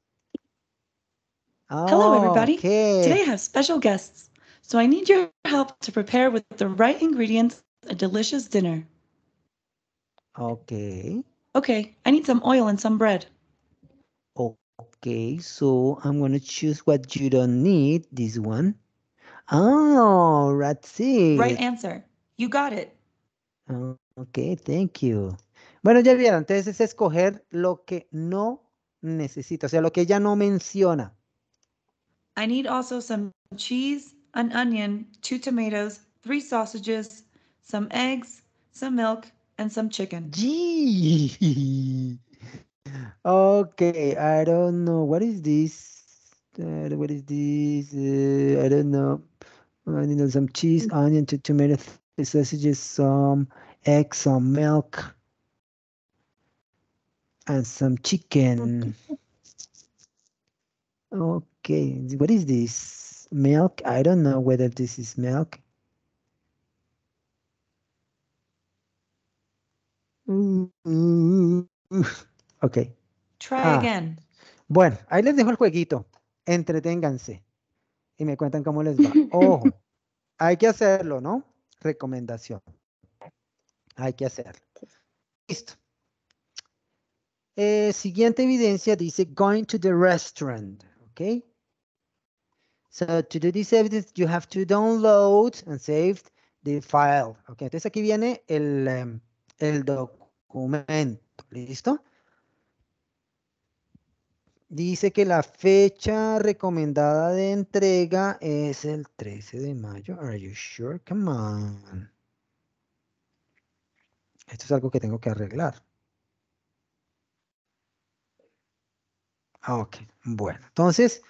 Oh, Hello, everybody. Okay. Today I have special guests, so I need your help to prepare with the right ingredients a delicious dinner. Okay. Okay, I need some oil and some bread. Okay, so I'm going to choose what you don't need, this one. Oh, that's see. Right answer. You got it. Oh, ok, thank you. Bueno, ya vieron, entonces es escoger lo que no necesito, o sea, lo que ella no menciona. I need also some cheese, an onion, two tomatoes, three sausages, some eggs, some milk, and some chicken. Gee. Okay, I don't know. What is this? Uh, what is this? Uh, I don't know you some cheese, mm. onion, t- tomato, sausages, some eggs, some milk, and some chicken. Okay, what is this? Milk? I don't know whether this is milk. Mm. Okay. Try ah. again. Bueno, ahí les dejo el jueguito. Entreténganse y me cuentan cómo les va. Ojo, Hay que hacerlo, ¿no? Recomendación. Hay que hacerlo. Listo. Eh, siguiente evidencia dice going to the restaurant. Ok. So to do this evidence, you have to download and save the file. Okay. Entonces aquí viene el, em, el documento. ¿Listo? Dice que la fecha recomendada de entrega es el 13 de mayo. Are you sure? Come on. Esto es algo que tengo que arreglar. Ah, ok, bueno. Entonces,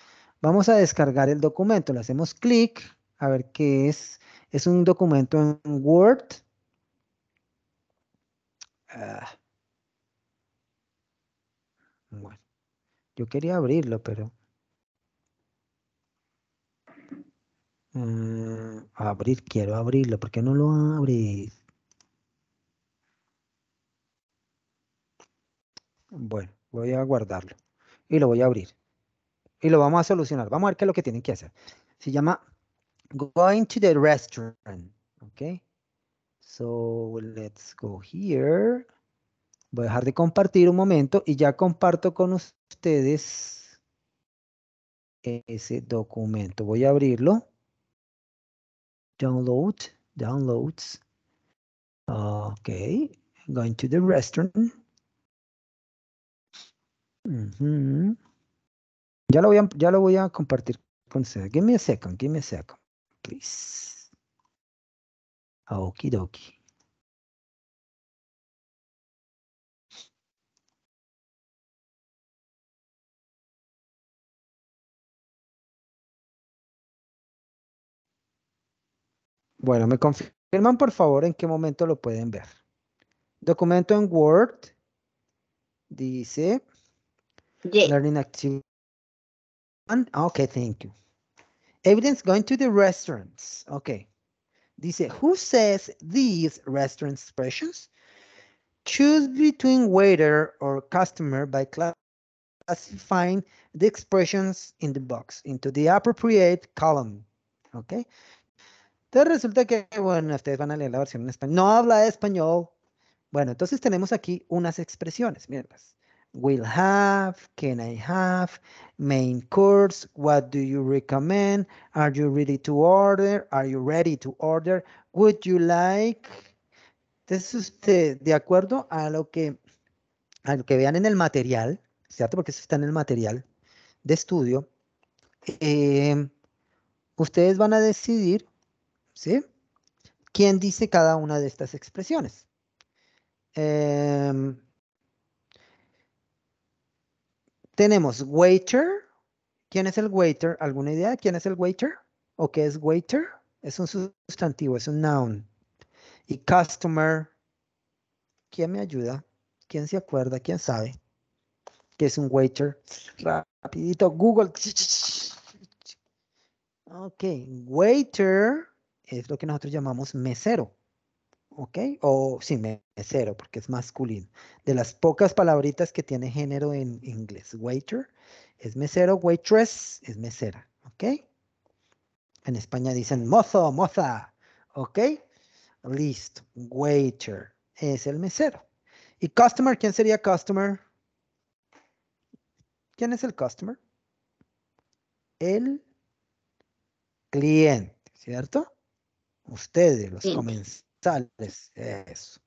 vamos a descargar el documento. Le hacemos clic. A ver qué es. Es un documento en Word. Ah. bueno. Yo quería abrirlo, pero... Mm, abrir, quiero abrirlo. ¿Por qué no lo abre. Bueno, voy a guardarlo. Y lo voy a abrir. Y lo vamos a solucionar. Vamos a ver qué es lo que tienen que hacer. Se llama going to the restaurant. ¿Ok? So let's go here. Voy a dejar de compartir un momento y ya comparto con ustedes ese documento. Voy a abrirlo. Download, downloads. Ok, going to the restaurant. ya, lo voy ya lo voy a compartir con ustedes. Give me a second, give me a second, please. Okie dokie. Bueno, ¿me confirman por favor en qué momento lo pueden ver? Documento en Word dice yeah. Learning Activity. Ah, okay, thank you. Evidence going to the restaurants. Okay. Dice, who says these restaurant expressions? Choose between waiter or customer by classifying the expressions in the box into the appropriate column. Okay. Entonces resulta que, bueno, ustedes van a leer la versión en español. No habla español. Bueno, entonces tenemos aquí unas expresiones, mírenlas. Pues, Will have, can I have, main course, what do you recommend, are you ready to order, are you ready to order, would you like. Entonces usted, de acuerdo a lo que, lo que vean en el material, ¿cierto? Porque eso está en el material de estudio, em, ustedes van a decidir ¿sí? ¿Quién dice cada una de estas expresiones? Em, tenemos waiter. ¿Quién es el waiter? ¿Alguna idea de quién es el waiter? ¿O qué es waiter? Es un sustantivo, es un noun. Y customer. ¿Quién me ayuda? ¿Quién se acuerda? ¿Quién sabe? ¿Qué es un waiter? Rapidito, Google. Ok, waiter es lo que nosotros llamamos mesero. ¿Ok? O sí, mesero, porque es masculino. De las pocas palabritas que tiene género en inglés. Waiter es mesero, waitress es mesera. ¿Ok? En España dicen mozo, moza. ¿Ok? Listo. Waiter es el mesero. ¿Y customer? ¿Quién sería customer? ¿Quién es el customer? El cliente, ¿cierto? ustedes, los comensales. Eso.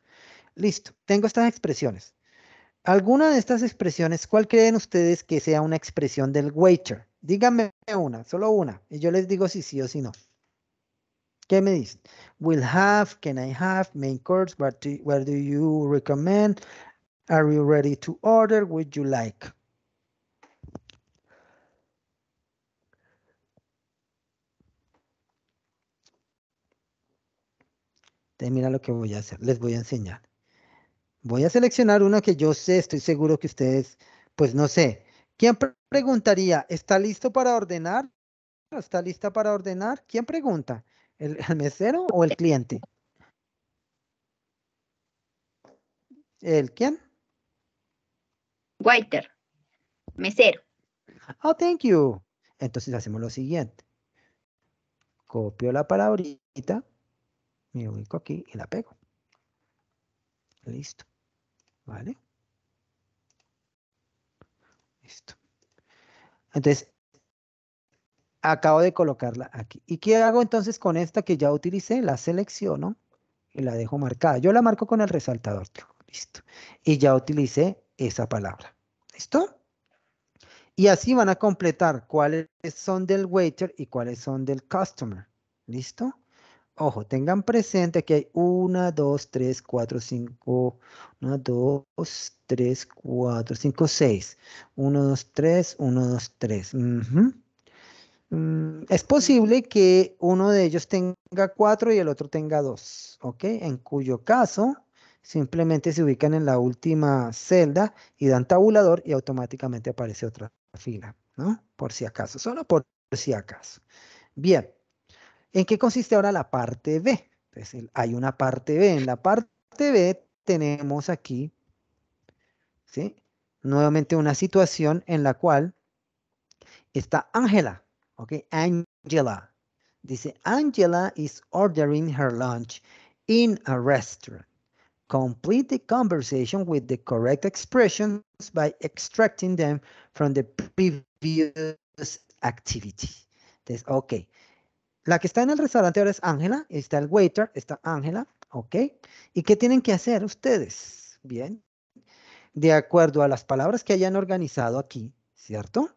Listo, tengo estas expresiones. ¿Alguna de estas expresiones, cuál creen ustedes que sea una expresión del waiter? Díganme una, solo una, y yo les digo si sí o si no. ¿Qué me dicen? Will have, can I have, main course, what do, do you recommend? Are you ready to order? Would you like? mira lo que voy a hacer, les voy a enseñar. Voy a seleccionar uno que yo sé, estoy seguro que ustedes, pues no sé. ¿Quién preguntaría, ¿está listo para ordenar? ¿Está lista para ordenar? ¿Quién pregunta? ¿El, mesero o el cliente? ¿El quién? Walter, mesero. Oh, thank you. Entonces hacemos lo siguiente. Copio la palabrita me ubico aquí y la pego. Listo. ¿Vale? Listo. Entonces, acabo de colocarla aquí. ¿Y qué hago entonces con esta que ya utilicé? La selecciono y la dejo marcada. Yo la marco con el resaltador. Listo. Y ya utilicé esa palabra. ¿Listo? Y así van a completar cuáles son del waiter y cuáles son del customer. ¿Listo? Ojo, tengan presente que hay 1, 2, 3, 4, 5, 1, 2, 3, 4, 5, 6. 1, 2, 3, 1, 2, 3. es posible que uno de ellos tenga 4 y el otro tenga 2, ¿ok? En cuyo caso, simplemente se ubican en la última celda y dan tabulador y automáticamente aparece otra fila, ¿no? Por si acaso, solo por si acaso. Bien. ¿En qué consiste ahora la parte B? Entonces, hay una parte B. En la parte B tenemos aquí, ¿sí? Nuevamente una situación en la cual está Angela, ¿ok? Angela. Dice, Angela is ordering her lunch in a restaurant. Complete the conversation with the correct expressions by extracting them from the previous activity. Entonces, ok, la que está en el restaurante ahora es Ángela, está el waiter, está Ángela, ¿ok? ¿Y qué tienen que hacer ustedes? Bien, de acuerdo a las palabras que hayan organizado aquí, ¿cierto?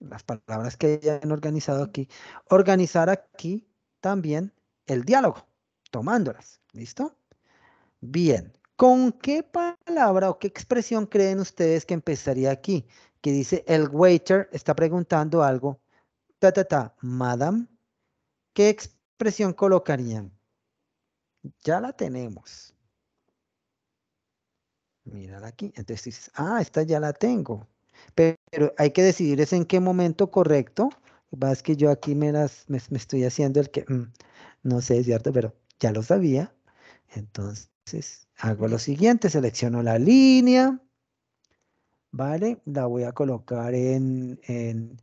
Las palabras que hayan organizado aquí, organizar aquí también el diálogo, tomándolas, ¿listo? Bien, ¿con qué palabra o qué expresión creen ustedes que empezaría aquí? Que dice, el waiter está preguntando algo, ta, ta, ta, madam, ¿Qué expresión colocarían? Ya la tenemos. Mirar aquí. Entonces dices, ah, esta ya la tengo. Pero hay que decidir es en qué momento correcto. Vas que yo aquí me, las, me, estoy haciendo el que, mm, no sé, es cierto, pero ya lo sabía. Entonces hago lo siguiente, selecciono la línea, ¿vale? La voy a colocar en, en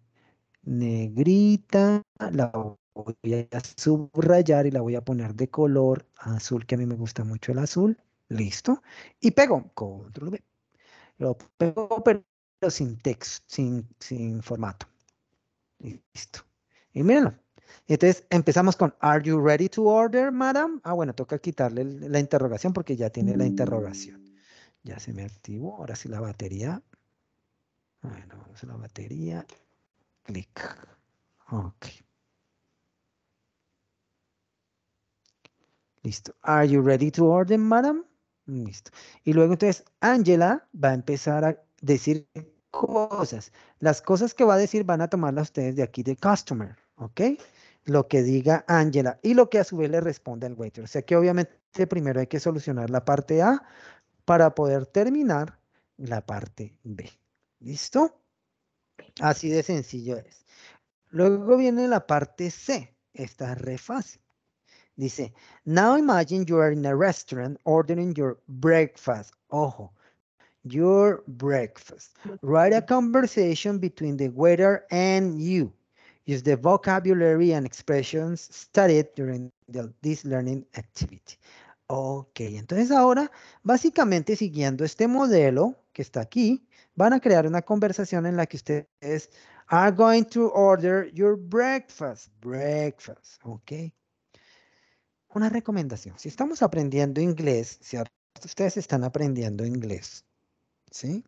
negrita, la voy a subrayar y la voy a poner de color azul, que a mí me gusta mucho el azul. Listo. Y pego. Control B. Lo pego, pero sin texto, sin, sin formato. Listo. Y mírenlo. Entonces empezamos con Are you ready to order, madam? Ah, bueno, toca quitarle la interrogación porque ya tiene la interrogación. Ya se me activó. Ahora sí la batería. Bueno, vamos a la batería. Clic. Ok. Listo. Are you ready to order, madam? Listo. Y luego entonces Angela va a empezar a decir cosas. Las cosas que va a decir van a tomarlas ustedes de aquí de customer, ¿ok? Lo que diga Angela y lo que a su vez le responde el waiter. O sea que obviamente primero hay que solucionar la parte A para poder terminar la parte B. ¿Listo? Así de sencillo es. Luego viene la parte C. Esta es re fácil. Dice, now imagine you are in a restaurant ordering your breakfast. Ojo, your breakfast. Write a conversation between the waiter and you. Use the vocabulary and expressions studied during this learning activity. Ok, entonces ahora, básicamente siguiendo este modelo que está aquí, van a crear una conversación en la que ustedes are going to order your breakfast. Breakfast, ok una recomendación. Si estamos aprendiendo inglés, ¿cierto? ustedes están aprendiendo inglés, ¿sí?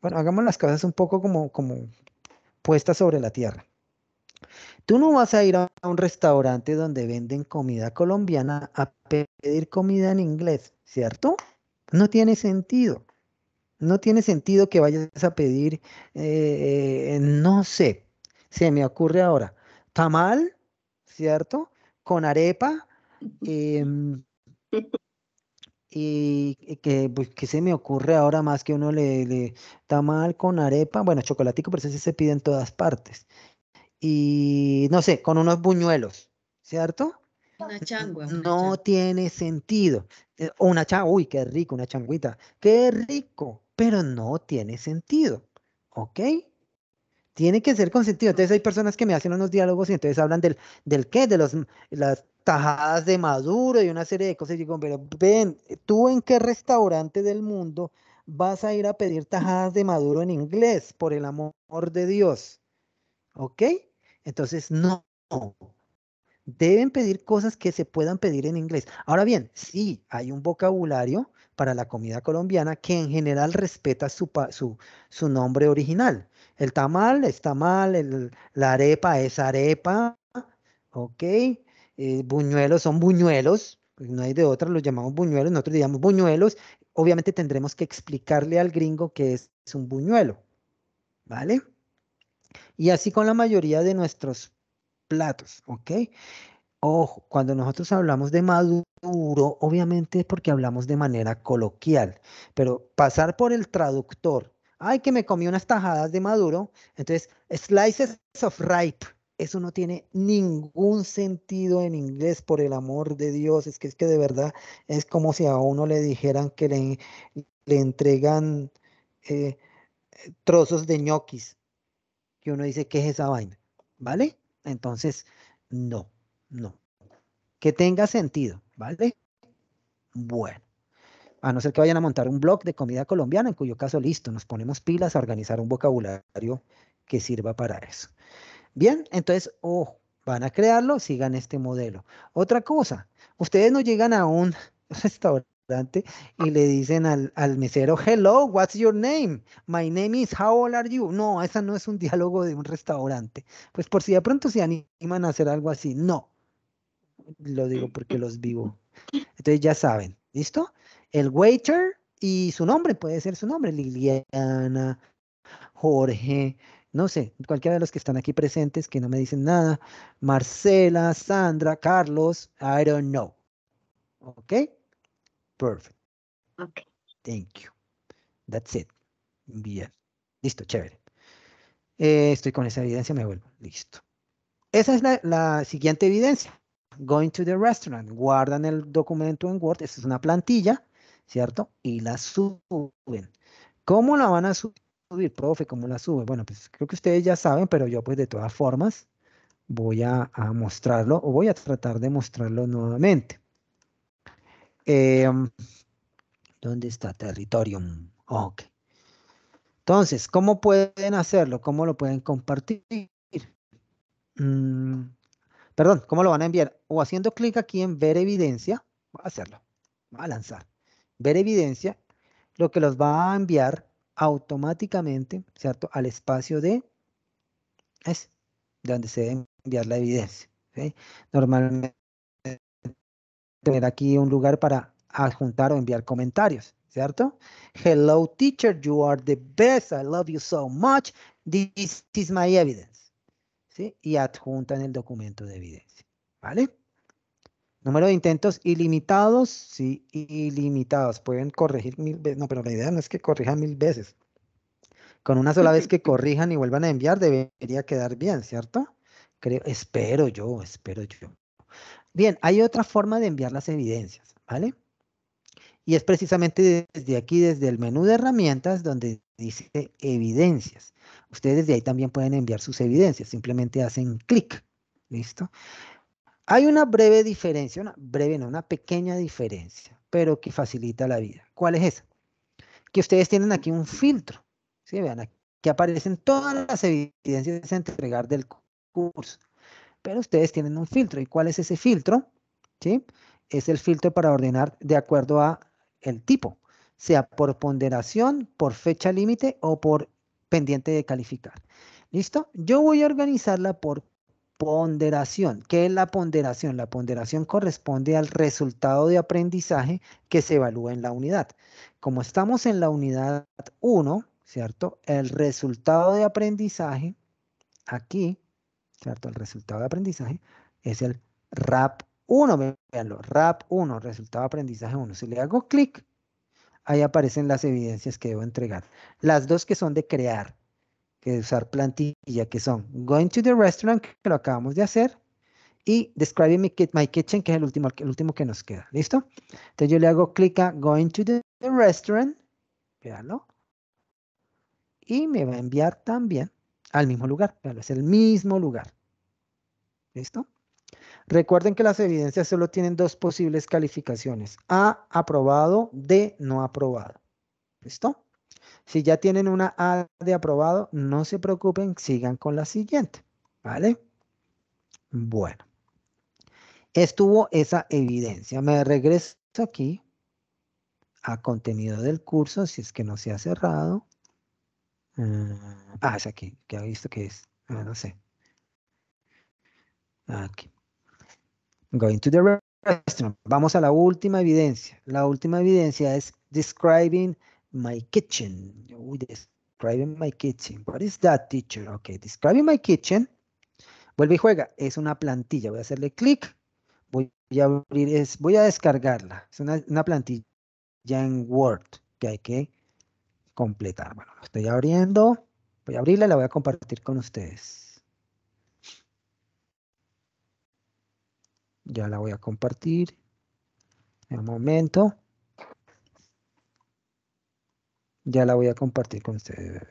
Bueno, hagamos las cosas un poco como, como puestas sobre la tierra. Tú no vas a ir a un restaurante donde venden comida colombiana a pedir comida en inglés, ¿cierto? No tiene sentido. No tiene sentido que vayas a pedir, eh, no sé, se me ocurre ahora, tamal, ¿cierto? Con arepa, Em, y que, pues, se me ocurre ahora más que uno le, está mal con arepa, bueno, chocolatico, pero ese se pide en todas partes. Y no sé, con unos buñuelos, ¿cierto? Una changua. no tiene sentido. O eh, una changua, uy, qué rico, una changuita, qué rico, pero no tiene sentido, ¿ok? Tiene que ser con sentido. Entonces hay personas que me hacen unos diálogos y entonces hablan del, del qué, de los, las, tajadas de maduro y una serie de cosas. Y digo, pero ven, eh, ¿tú en qué restaurante del mundo vas a ir a pedir tajadas de maduro en inglés, por el amor de Dios? ¿Ok? Entonces, no. Deben pedir cosas que se puedan pedir en inglés. Ahora bien, sí, hay un vocabulario para la comida colombiana que en general respeta su, nombre original. El tamal es tamal, la arepa es arepa, ¿ok? Eh, buñuelos son buñuelos, pues, no hay de otra, los llamamos buñuelos, nosotros digamos buñuelos, obviamente tendremos que explicarle al gringo que es, es un buñuelo, ¿vale? Y así con la mayoría de nuestros platos, ¿ok? Ojo, cuando nosotros hablamos de maduro, obviamente es porque hablamos de manera coloquial, pero pasar por el traductor, ay, que me comí unas tajadas de maduro, entonces slices of ripe, eso no tiene ningún sentido en inglés, por el amor de Dios. Es que, es que de verdad es como si a uno le dijeran que le, entregan eh, eh, trozos de ñoquis. que uno dice, ¿qué es esa vaina? ¿Vale? Entonces, no, no. Que tenga sentido, ¿vale? Bueno. A no ser que vayan a montar un blog de comida colombiana, en cuyo caso, listo, nos ponemos pilas a organizar un vocabulario que sirva para eso. Bien, entonces, oh, van a crearlo, sigan este modelo. Otra cosa, ustedes no llegan a un restaurante y le dicen al, mesero, hello, what's your name? My name is, how old are you? No, esa no es un diálogo de un restaurante. Pues por si de pronto se animan a hacer algo así, no. Lo digo porque los vivo. Entonces ya saben, ¿listo? El waiter y su nombre, puede ser su nombre, Liliana, Jorge, no sé, cualquiera de los que están aquí presentes que no me dicen nada, Marcela, Sandra, Carlos, I don't know. ¿Ok? Perfect. Ok. Thank you. That's it. Bien. Listo, chévere. Eh, estoy con esa evidencia, me vuelvo. Listo. Esa es la, siguiente evidencia. Going to the restaurant. Guardan el documento en Word. Esa es una plantilla, ¿cierto? Y la suben. ¿Cómo la van a subir? profe? ¿Cómo la sube? Bueno, pues creo que ustedes ya saben, pero yo pues de todas formas voy a, mostrarlo o voy a tratar de mostrarlo nuevamente. Em, ¿Dónde está Territorium? Ok. Entonces, ¿cómo pueden hacerlo? ¿Cómo lo pueden compartir? Mm, perdón, ¿cómo lo van a enviar? O haciendo clic aquí en ver evidencia, voy a hacerlo, voy a lanzar. Ver evidencia, lo que los va a enviar automáticamente, ¿cierto? Al espacio de es donde se debe enviar la evidencia. Normalmente tener aquí un lugar para adjuntar o enviar comentarios, ¿cierto? Hello teacher, you are the best, I love you so much, this is my evidence. ¿Sí? Y adjunta en el documento de evidencia, ¿vale? Número de intentos ilimitados, sí, ilimitados. Pueden corregir mil veces. No, pero la idea no es que corrijan mil veces. Con una sola vez que corrijan y vuelvan a enviar, debería quedar bien, ¿cierto? Creo, espero yo, espero yo. Bien, hay otra forma de enviar las evidencias, ¿vale? Y es precisamente desde aquí, desde el menú de herramientas, donde dice evidencias. Ustedes de ahí también pueden enviar sus evidencias, simplemente hacen clic, ¿listo? Hay una breve diferencia, una breve, no, una pequeña diferencia, pero que facilita la vida. ¿Cuál es esa? Que ustedes tienen aquí un filtro, ¿sí? Vean, aquí que aparecen todas las evidencias a entregar del curso. Pero ustedes tienen un filtro. ¿Y cuál es ese filtro? Es el filtro para ordenar de acuerdo a el tipo, sea por ponderación, por fecha límite o por pendiente de calificar. ¿Listo? Yo voy a organizarla por Ponderación. ¿Qué es la ponderación? La ponderación corresponde al resultado de aprendizaje que se evalúa en la unidad. Como estamos en la unidad 1, ¿cierto? El resultado de aprendizaje, aquí, ¿cierto? El resultado de aprendizaje es el RAP 1. Veanlo, RAP 1, resultado de aprendizaje 1. Si le hago clic, ahí aparecen las evidencias que debo entregar. Las dos que son de crear, que usar plantilla, que son going to the restaurant, que lo acabamos de hacer, y describing my, my kitchen, que es el último, el último que nos queda. ¿Listo? Entonces yo le hago clic a going to the, restaurant, y me va a enviar también al mismo lugar, es el mismo lugar. ¿Listo? Recuerden que las evidencias solo tienen dos posibles calificaciones, A aprobado, D no aprobado. ¿Listo? Si ya tienen una A de aprobado, no se preocupen, sigan con la siguiente, ¿vale? Bueno, estuvo esa evidencia. Me regreso aquí a contenido del curso, si es que no se ha cerrado. Mm, ah, es aquí, que ha visto que es, ah, no sé. Aquí. Going to the restroom. Vamos a la última evidencia. La última evidencia es describing my kitchen. describe describing my kitchen. What is that, teacher? Ok, describe my kitchen. Vuelve y juega. Es una plantilla. Voy a hacerle clic. Voy a abrir, es, voy a descargarla. Es una, una plantilla en Word que hay que completar. Bueno, lo estoy abriendo. Voy a abrirla y la voy a compartir con ustedes. Ya la voy a compartir. En un momento. Ya la voy a compartir con ustedes.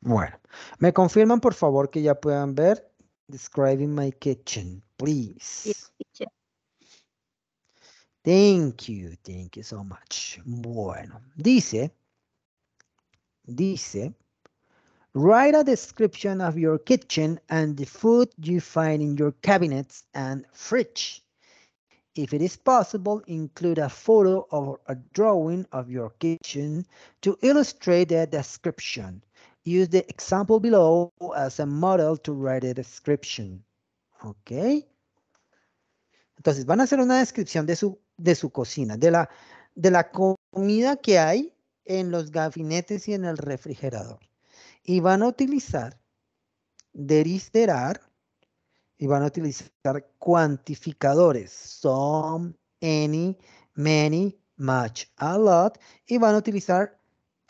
Bueno, me confirman por favor que ya puedan ver Describing My Kitchen, please. Thank you, thank you so much. Bueno, dice, dice, Write a description of your kitchen and the food you find in your cabinets and fridge. If it is possible, include a photo or a drawing of your kitchen to illustrate the description. Use the example below as a model to write a description. Okay? Entonces van a hacer una descripción de su, de su cocina, de la, de la comida que hay en los gabinetes y en el refrigerador. y van a utilizar derar y van a utilizar cuantificadores some, any, many, much, a lot y van a utilizar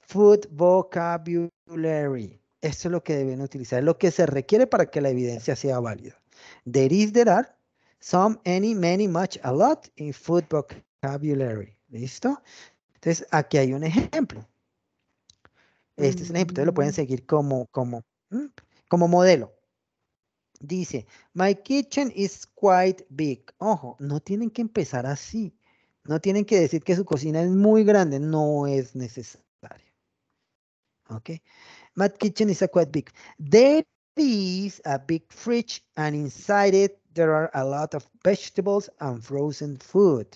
food vocabulary. Esto es lo que deben utilizar, es lo que se requiere para que la evidencia sea válida. Deris is, some, any, many, much, a lot in food vocabulary. ¿Listo? Entonces, aquí hay un ejemplo. Este es un ejemplo, ustedes mm. lo pueden seguir como, como, mm, como modelo. Dice, my kitchen is quite big. Ojo, no tienen que empezar así. No tienen que decir que su cocina es muy grande. No es necesario. ¿Ok? My kitchen is quite big. There is a big fridge and inside it there are a lot of vegetables and frozen food.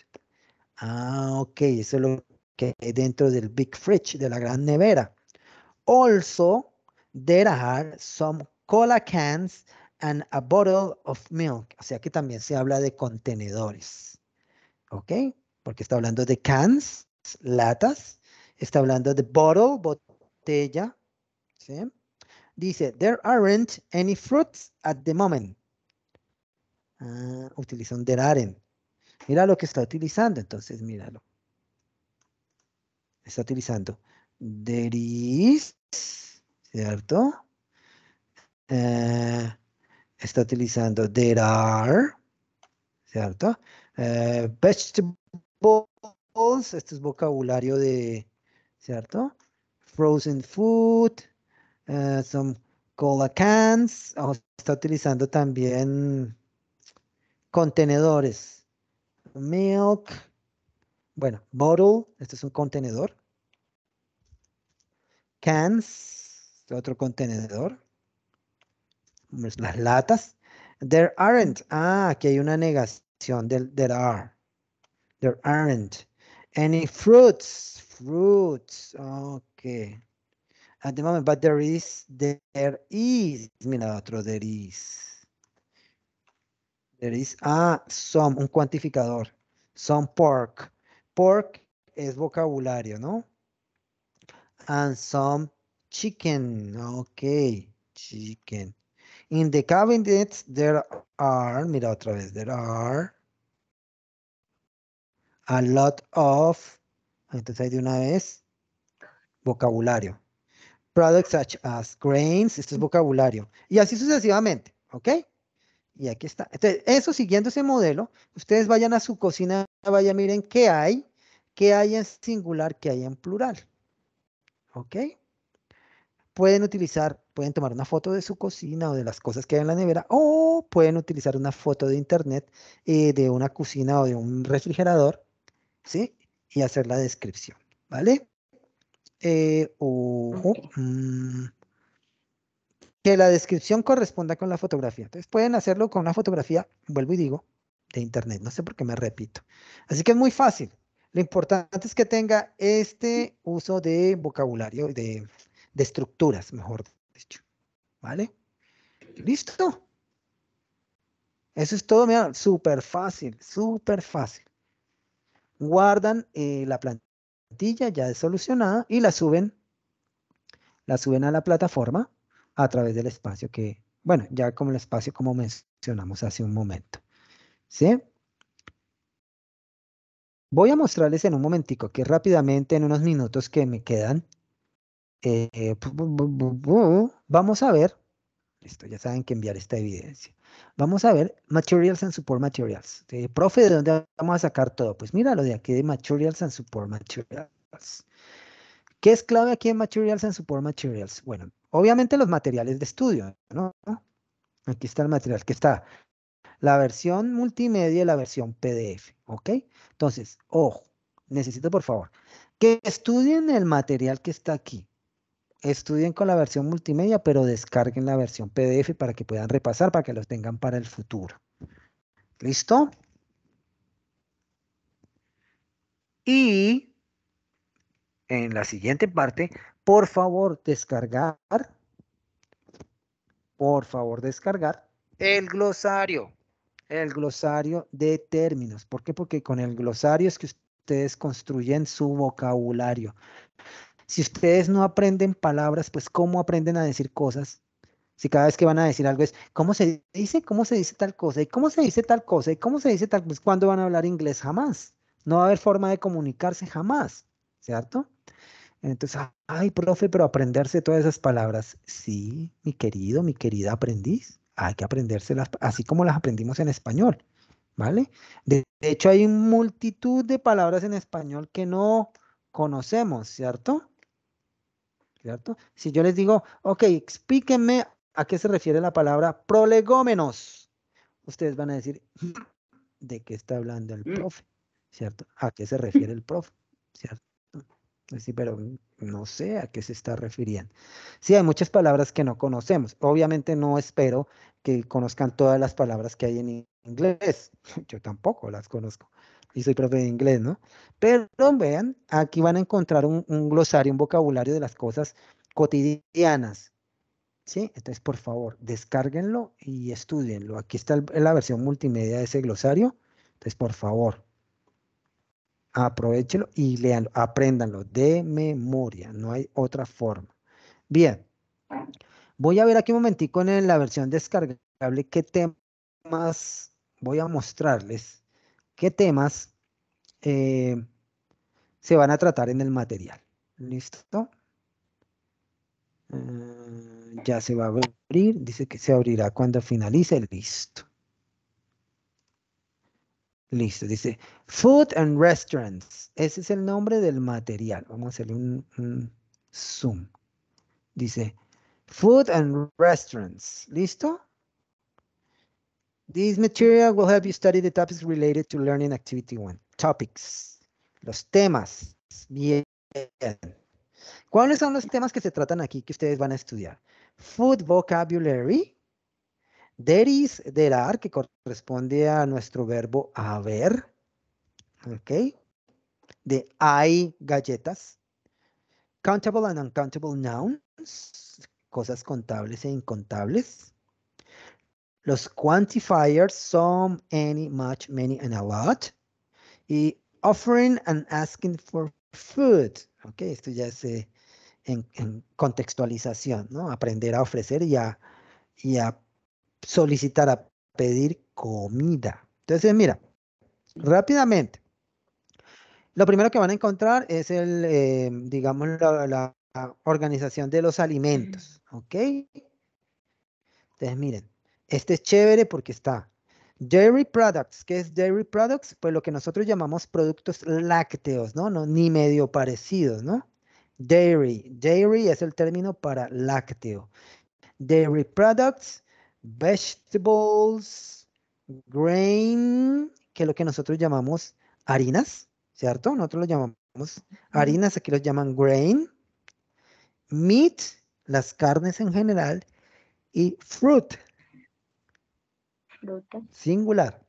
Ah, ok. Eso es lo que hay dentro del big fridge, de la gran nevera. Also, there are some cola cans and a bottle of milk. O sea, que también se habla de contenedores. ¿Ok? Porque está hablando de cans, latas. Está hablando de bottle, botella. ¿Sí? Dice, there aren't any fruits at the moment. Ah, utiliza there aren't. Mira lo que está utilizando, entonces míralo. Está utilizando there is ¿cierto? Eh, está utilizando there are, ¿cierto? Eh, vegetables, este es vocabulario de, ¿cierto? Frozen food, eh, some cola cans, está utilizando también contenedores, milk, bueno, bottle, este es un contenedor, cans, otro contenedor, las latas. There aren't. Ah, aquí hay una negación there are. There aren't. Any fruits. Fruits. Ok. At ah, the moment, but there is, there is. Mira, otro there is. There is. Ah, some, un cuantificador. Some pork. Pork es vocabulario, ¿no? and some chicken. Ok. chicken. In the cabinets there are, mira otra vez, there are a lot of, entonces hay de una vez, vocabulario. Products such as grains, esto es vocabulario. Y así sucesivamente, ¿ok? Y aquí está. Entonces, eso siguiendo ese modelo, ustedes vayan a su cocina, vayan, miren qué hay, qué hay en singular, qué hay en plural. ¿Ok? Pueden utilizar, pueden tomar una foto de su cocina o de las cosas que hay en la nevera o pueden utilizar una foto de internet eh, de una cocina o de un refrigerador, ¿sí? Y hacer la descripción, ¿vale? Eh, mm, que la descripción corresponda con la fotografía. Entonces pueden hacerlo con una fotografía, vuelvo y digo, de internet. No sé por qué me repito. Así que es muy fácil. Lo importante es que tenga este uso de vocabulario, de, estructuras, mejor dicho. ¿Vale? Listo. Eso es todo, mira, súper fácil, súper fácil. Guardan eh, la plantilla ya solucionada y la suben, la suben a la plataforma a través del espacio que, bueno, ya como el espacio como mencionamos hace un momento. ¿Sí? Voy a mostrarles en un momentico que rápidamente, en unos minutos que me quedan. Eh, eh, vamos a ver, listo, ya saben que enviar esta evidencia. Vamos a ver Materials and Support Materials. Eh, profe, ¿de dónde vamos a sacar todo? Pues mira lo de aquí de Materials and Support Materials. ¿Qué es clave aquí en Materials and Support Materials? Bueno, obviamente los materiales de estudio, ¿no? Aquí está el material que está la versión multimedia y la versión PDF, ¿ok? Entonces, ojo, necesito por favor que estudien el material que está aquí. Estudien con la versión multimedia, pero descarguen la versión PDF para que puedan repasar, para que los tengan para el futuro. ¿Listo? Y en la siguiente parte, por favor, descargar, por favor, descargar el glosario el glosario de términos. ¿Por qué? Porque con el glosario es que ustedes construyen su vocabulario. Si ustedes no aprenden palabras, pues ¿cómo aprenden a decir cosas? Si cada vez que van a decir algo es, ¿cómo se dice? ¿Cómo se dice tal cosa? ¿Y cómo se dice tal cosa? ¿Y cómo se dice tal cosa? Pues, ¿Cuándo van a hablar inglés? Jamás. No va a haber forma de comunicarse jamás, ¿cierto? Entonces, ay, profe, pero aprenderse todas esas palabras. Sí, mi querido, mi querida aprendiz hay que aprendérselas así como las aprendimos en español, ¿vale? De, hecho, hay multitud de palabras en español que no conocemos, ¿cierto? ¿Cierto? Si yo les digo, ok, explíquenme a qué se refiere la palabra prolegómenos, ustedes van a decir, mm, ¿de qué está hablando el mm. profe? ¿Cierto? ¿A qué se refiere el profe? ¿Cierto? Sí, pero no sé a qué se está refiriendo. Sí, hay muchas palabras que no conocemos. Obviamente no espero que conozcan todas las palabras que hay en inglés. Yo tampoco las conozco. Y soy profe de inglés, ¿no? Pero vean, aquí van a encontrar un, glosario, un vocabulario de las cosas cotidianas. ¿Sí? Entonces, por favor, descárguenlo y estudienlo. Aquí está la versión multimedia de ese glosario. Entonces, por favor, Aprovechelo y léanlo, apréndanlo de memoria, no hay otra forma. Bien, voy a ver aquí un momentico en la versión descargable qué temas voy a mostrarles, qué temas eh, se van a tratar en el material. ¿Listo? Mm, ya se va a abrir, dice que se abrirá cuando finalice, listo. Listo, dice Food and Restaurants. Ese es el nombre del material. Vamos a hacerle un, zoom. Dice Food and Restaurants. ¿Listo? This material will help you study the topics related to learning activity one. Topics. Los temas. Bien. ¿Cuáles son los temas que se tratan aquí que ustedes van a estudiar? Food vocabulary. There is, there are, que corresponde a nuestro verbo haber. ¿Ok? De hay galletas. Countable and uncountable nouns. Cosas contables e incontables. Los quantifiers, some, any, much, many, and a lot. Y offering and asking for food. Ok, esto ya es eh, en, contextualización, ¿no? Aprender a ofrecer y a solicitar a pedir comida. Entonces, mira, rápidamente. Lo primero que van a encontrar es el, em, digamos, la, organización de los alimentos, mm. ¿ok? Entonces, miren, este es chévere porque está Dairy products, ¿qué es dairy products? Pues lo que nosotros llamamos productos lácteos, ¿no? no ni medio parecidos, ¿no? Dairy, dairy es el término para lácteo. Dairy products, vegetables, grain, que es lo que nosotros llamamos harinas, ¿cierto? Nosotros lo llamamos harinas, aquí lo llaman grain, meat, las carnes en general, y fruit. Fruta. Singular.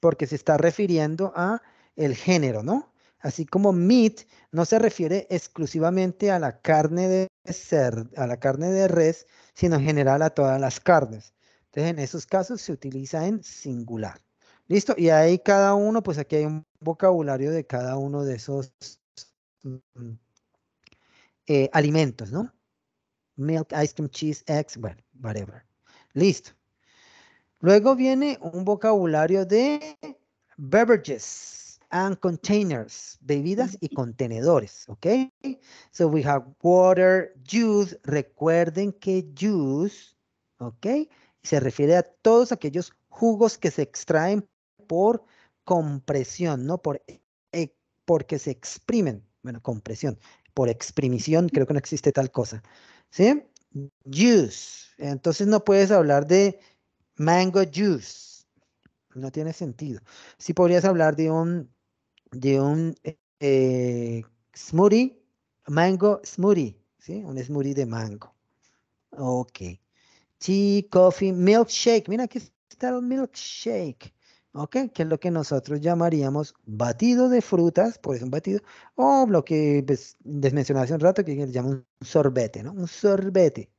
Porque se está refiriendo a el género, ¿no? Así como meat no se refiere exclusivamente a la carne de ser, a la carne de res, sino en general a todas las carnes. Entonces, en esos casos se utiliza en singular. Listo, y ahí cada uno, pues aquí hay un vocabulario de cada uno de esos mm, eh, alimentos, ¿no? Milk, ice cream, cheese, eggs, bueno, whatever. Listo. Luego viene un vocabulario de beverages and containers, bebidas y contenedores, ¿ok? So we have water, juice, recuerden que juice, ¿ok? Se refiere a todos aquellos jugos que se extraen por compresión, no por e, porque se exprimen, bueno, compresión, por exprimición creo que no existe tal cosa, ¿sí? Juice, entonces no puedes hablar de mango juice, no tiene sentido. Sí podrías hablar de un de un eh, eh, smoothie, mango smoothie, ¿sí? Un smoothie de mango. Ok. Tea, coffee, milkshake. Mira, aquí está el milkshake. ¿Ok? Que es lo que nosotros llamaríamos batido de frutas, por eso un batido, o lo que pues, les mencionaba hace un rato, que le llaman un sorbete, ¿no? Un sorbete.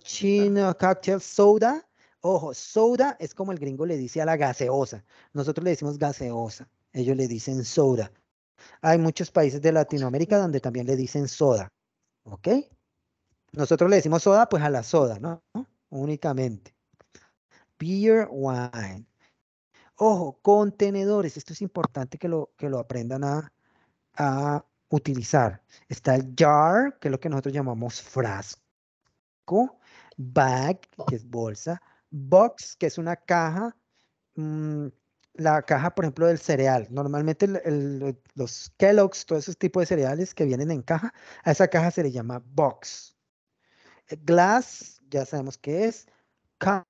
Chino, cocktail, soda. Ojo, soda es como el gringo le dice a la gaseosa. Nosotros le decimos gaseosa. Ellos le dicen soda. Hay muchos países de Latinoamérica donde también le dicen soda. ¿Ok? Nosotros le decimos soda, pues a la soda, ¿no? Únicamente. Beer, wine. Ojo, contenedores. Esto es importante que lo, que lo aprendan a, a utilizar. Está el jar, que es lo que nosotros llamamos frasco. Bag, que es bolsa. Box, que es una caja. Mm, la caja, por ejemplo, del cereal. Normalmente eh, los Kellogg's, todos esos tipos de cereales que vienen en caja, a esa caja se le llama box. Eh, glass, ya sabemos qué es. Cup,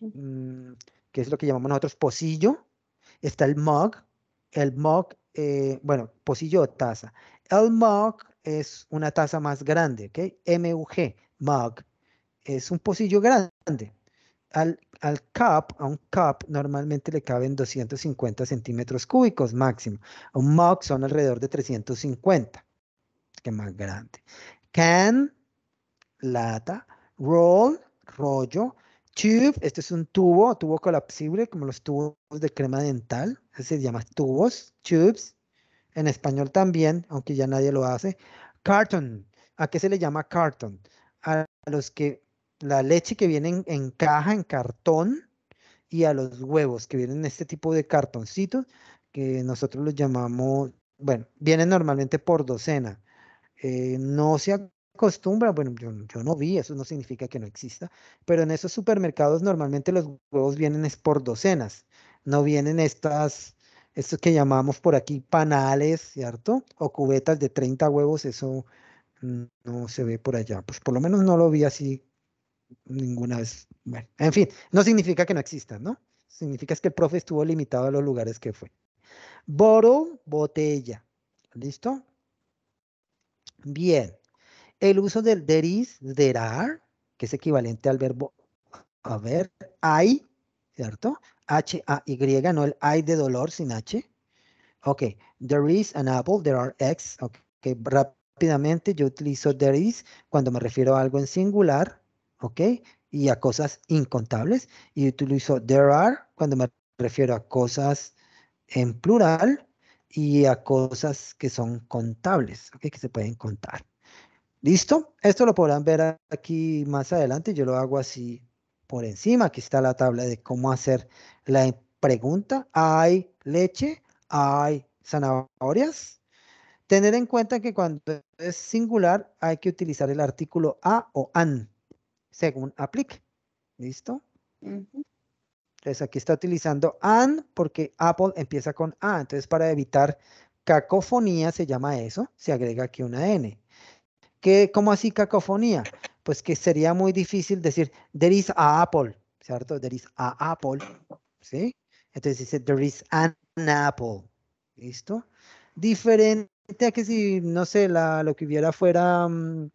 mm, que es lo que llamamos nosotros pocillo. Está el mug. El mug, eh, bueno, pocillo o taza. El mug es una taza más grande, ¿ok? MUG, mug. Es un pocillo grande al, cup, a un cup normalmente le caben 250 centímetros cúbicos máximo. A un mug son alrededor de 350, que más grande. Can, lata, roll, rollo, tube, este es un tubo, tubo colapsible, como los tubos de crema dental, se llama tubos, tubes, en español también, aunque ya nadie lo hace. Carton, ¿a qué se le llama carton? A los que la leche que viene en, caja, en cartón, y a los huevos que vienen en este tipo de cartoncitos, que nosotros los llamamos, bueno, vienen normalmente por docena. Eh, no se acostumbra, bueno, yo, yo, no vi, eso no significa que no exista, pero en esos supermercados normalmente los huevos vienen es por docenas, no vienen estas, estos que llamamos por aquí panales, ¿cierto? O cubetas de 30 huevos, eso mm, no se ve por allá, pues por lo menos no lo vi así ninguna vez. Bueno, en fin, no significa que no exista ¿no? Significa que el profe estuvo limitado a los lugares que fue. Bottle, botella. ¿Listo? Bien. El uso del there is, there are, que es equivalente al verbo a ver, hay, ¿cierto? H-A-Y, no el hay de dolor sin H. Ok, there is an apple, there are eggs. Ok, rápidamente yo utilizo there is cuando me refiero a algo en singular. ¿ok? Y a cosas incontables. Y utilizo there are cuando me refiero a cosas en plural y a cosas que son contables, ¿ok? Que se pueden contar. ¿Listo? Esto lo podrán ver aquí más adelante. Yo lo hago así por encima. Aquí está la tabla de cómo hacer la pregunta. ¿Hay leche? ¿Hay zanahorias? Tener en cuenta que cuando es singular hay que utilizar el artículo a o an según aplique. ¿Listo? Entonces aquí está utilizando AND porque Apple empieza con A. Entonces para evitar cacofonía se llama eso. Se agrega aquí una N. ¿Qué, ¿Cómo así cacofonía? Pues que sería muy difícil decir there is a apple, ¿cierto? There is a apple, ¿sí? Entonces dice there is an apple, ¿listo? Diferente a que si, no sé, lo que hubiera fuera... Mm,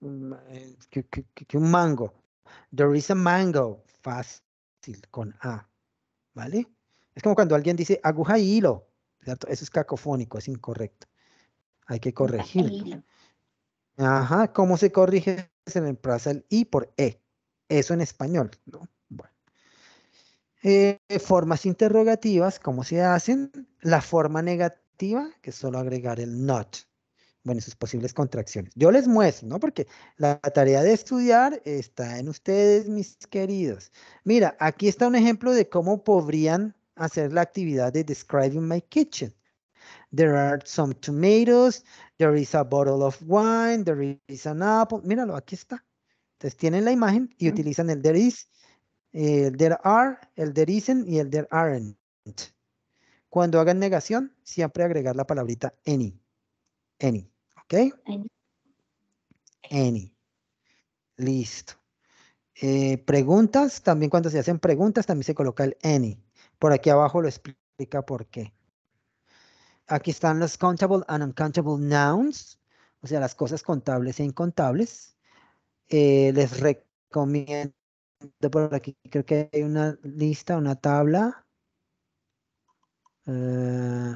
Mm, eh, que, un mango. There is a mango. Fácil, con A. ¿Vale? Es como cuando alguien dice aguja y hilo. Eso es cacofónico, es incorrecto. Hay que corregirlo. Ajá, ¿cómo se corrige? Se reemplaza el I por E. Eso en español, eh, formas interrogativas, ¿cómo se hacen? La forma negativa, que es solo agregar el not bueno, sus posibles contracciones. Yo les muestro, ¿no? Porque la tarea de estudiar está en ustedes, mis queridos. Mira, aquí está un ejemplo de cómo podrían hacer la actividad de Describing My Kitchen. There are some tomatoes, there is a bottle of wine, there is an apple. Míralo, aquí está. Entonces tienen la imagen y utilizan el there is, el there are, el there isn't y el there aren't. Cuando hagan negación, siempre agregar la palabrita any. Any, ¿ok? Any. Listo. Eh, preguntas, también cuando se hacen preguntas, también se coloca el any. Por aquí abajo lo explica por qué. Aquí están los countable and uncountable nouns, o sea, las cosas contables e incontables. Eh, les recomiendo por aquí, creo que hay una lista, una tabla. Eh,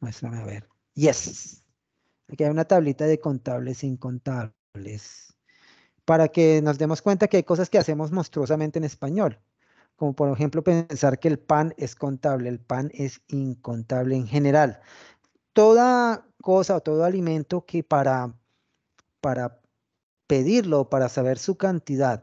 muéstrame a ver. Yes. Aquí hay una tablita de contables e incontables. Para que nos demos cuenta que hay cosas que hacemos monstruosamente en español. Como por ejemplo pensar que el pan es contable, el pan es incontable en general. Toda cosa o todo alimento que para, para pedirlo, para saber su cantidad,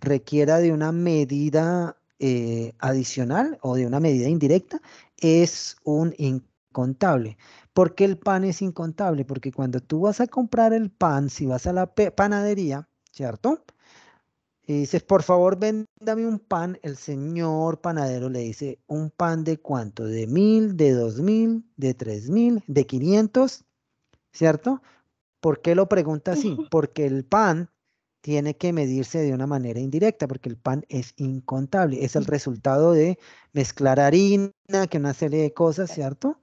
requiera de una medida eh, adicional o de una medida indirecta, es un incontable. ¿Por qué el pan es incontable? Porque cuando tú vas a comprar el pan, si vas a la panadería, ¿cierto? Y dices, por favor, véndame un pan. El señor panadero le dice, ¿un pan de cuánto? ¿De mil? ¿De dos mil? ¿De tres mil? ¿De quinientos? ¿Cierto? ¿Por qué lo pregunta así? Porque el pan tiene que medirse de una manera indirecta, porque el pan es incontable. Es el resultado de mezclar harina, que una serie de cosas, eh. ¿cierto?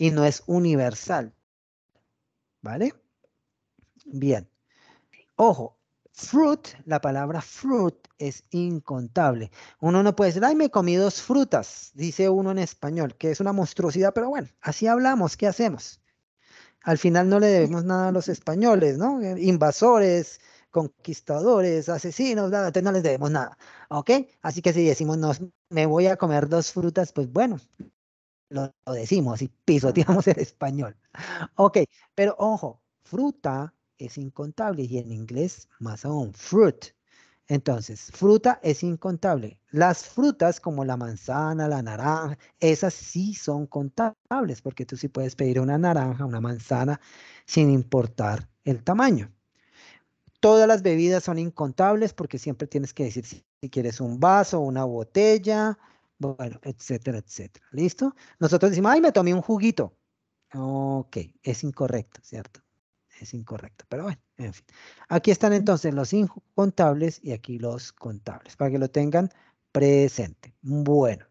y no es universal. ¿Vale? Bien. Ojo, fruit, la palabra fruit es incontable. Uno no puede decir, ay, me comí dos frutas, dice uno en español, que es una monstruosidad, pero bueno, así hablamos, ¿qué hacemos? Al final no le debemos nada a los españoles, ¿no? Invasores, conquistadores, asesinos, nada, no les debemos nada, ¿ok? Así que si decimos, me voy a comer dos frutas, pues bueno, lo, decimos así, pisoteamos el español. Ok, pero ojo, fruta es incontable y en inglés más aún, fruit. Entonces, fruta es incontable. Las frutas como la manzana, la naranja, esas sí son contables porque tú sí puedes pedir una naranja, una manzana, sin importar el tamaño. Todas las bebidas son incontables porque siempre tienes que decir si, si quieres un vaso, una botella, bueno, etcétera, etcétera. ¿Listo? Nosotros decimos, ay, me tomé un juguito. Ok, es incorrecto, ¿cierto? Es incorrecto, pero bueno, en fin. Aquí están entonces los incontables y aquí los contables, para que lo tengan presente. Bueno.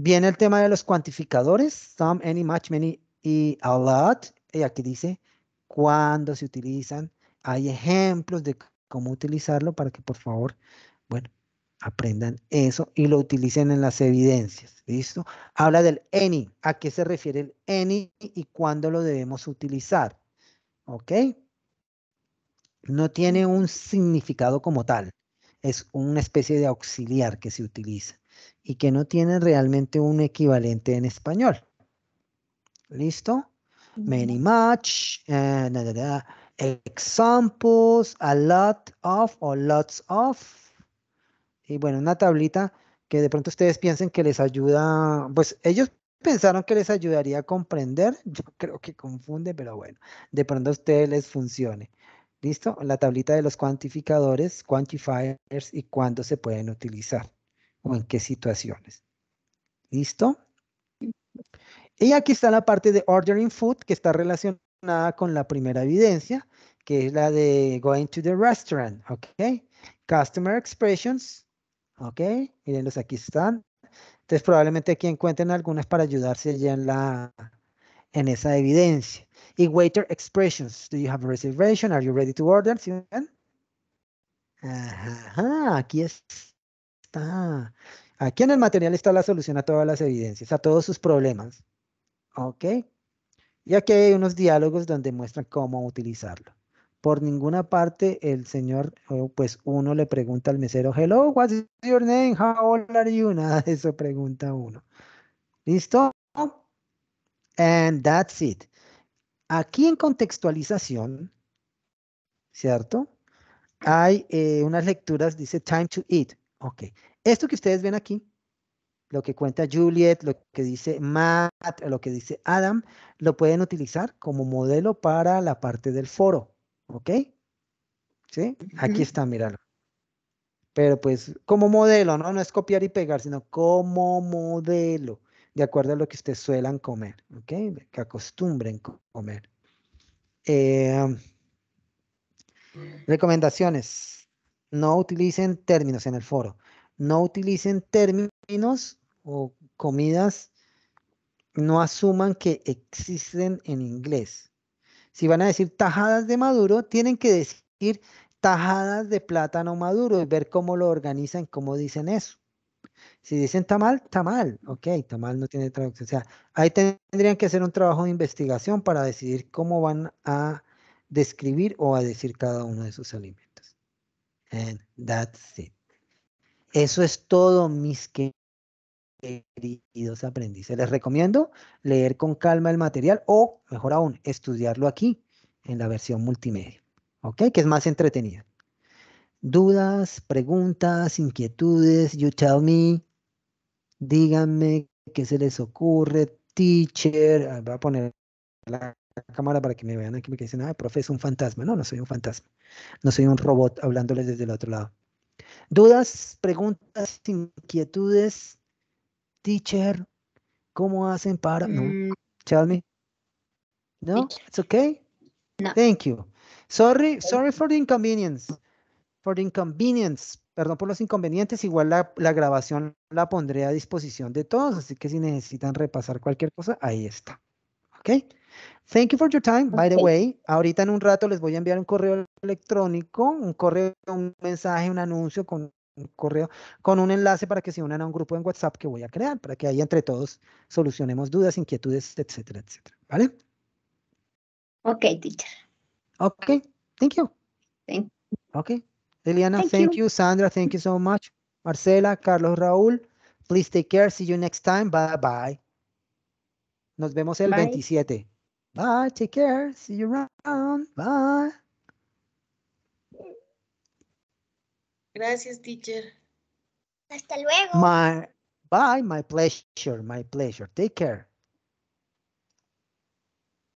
Viene el tema de los cuantificadores, some, any, much, many y a lot. Y aquí dice cuándo se utilizan. Hay ejemplos de cómo utilizarlo para que por favor, bueno, Aprendan eso y lo utilicen en las evidencias. ¿Listo? Habla del any. ¿A qué se refiere el any y cuándo lo debemos utilizar? ¿Ok? No tiene un significado como tal. Es una especie de auxiliar que se utiliza y que no tiene realmente un equivalente en español. ¿Listo? Many much, eh, examples, a lot of or lots of y bueno, una tablita que de pronto ustedes piensen que les ayuda, pues ellos pensaron que les ayudaría a comprender, yo creo que confunde, pero bueno, de pronto a ustedes les funcione. ¿Listo? La tablita de los cuantificadores, quantifiers y cuándo se pueden utilizar o en qué situaciones. ¿Listo? Y aquí está la parte de ordering food que está relacionada con la primera evidencia, que es la de going to the restaurant, ¿ok? Customer expressions, ¿Ok? mirenlos, aquí están. Entonces probablemente aquí encuentren algunas para ayudarse ya en, la, en esa evidencia. Y waiter expressions. Do you have a reservation? Are you ready to order? ¿Sí ven? Ajá, aquí está. Aquí en el material está la solución a todas las evidencias, a todos sus problemas. ¿Ok? Y aquí hay unos diálogos donde muestran cómo utilizarlo por ninguna parte el señor, eh, pues uno le pregunta al mesero, hello, what's your name? How old are you? Nada eso pregunta uno. ¿Listo? And that's it. Aquí en contextualización, ¿cierto? Hay eh, unas lecturas, dice time to eat. Ok. Esto que ustedes ven aquí, lo que cuenta Juliet, lo que dice Matt, lo que dice Adam, lo pueden utilizar como modelo para la parte del foro. ¿Ok? ¿Sí? Aquí está, míralo. Pero pues como modelo, ¿no? No es copiar y pegar, sino como modelo, de acuerdo a lo que ustedes suelan comer, ¿ok? Que acostumbren comer. Em, recomendaciones. No utilicen términos en el foro. No utilicen términos o comidas. No asuman que existen en inglés. Si van a decir tajadas de maduro, tienen que decir tajadas de plátano maduro y ver cómo lo organizan, cómo dicen eso. Si dicen tamal, tamal, ok, tamal no tiene traducción. O sea, ahí tendrían que hacer un trabajo de investigación para decidir cómo van a describir o a decir cada uno de sus alimentos. And that's it. Eso es todo, mis queridos aprendices. Les recomiendo leer con calma el material o, mejor aún, estudiarlo aquí en la versión multimedia, ¿ok? Que es más entretenida. Dudas, preguntas, inquietudes, you tell me, díganme qué se les ocurre, teacher, ah, voy a poner la cámara para que me vean aquí, me dicen, ah, profe, es un fantasma. No, no soy un fantasma, no soy un robot hablándoles desde el otro lado. Dudas, preguntas, inquietudes, teacher, ¿cómo hacen para? No, tell mm. me. No, it's okay. Thank you. Sorry, sorry for the inconvenience. For the inconvenience. Perdón por los inconvenientes. Igual la, grabación la pondré a disposición de todos. Así que si necesitan repasar cualquier cosa, ahí está. ¿Ok? Thank you for your time. By the way, ahorita en un rato les voy a enviar un correo electrónico, un correo, un mensaje, un anuncio con correo con un enlace para que se unan a un grupo en WhatsApp que voy a crear, para que ahí entre todos solucionemos dudas, inquietudes, etcétera, etcétera. ¿Vale? Ok, teacher. Ok, thank you. Thank Ok. Eliana, thank, you. Sandra, thank you so much. Marcela, Carlos, Raúl, please take care. See you next time. Bye bye. Nos vemos el 27. Bye, take care. See you around. Bye. Gracias, teacher. Hasta luego. My, bye, my pleasure, my pleasure. Take care.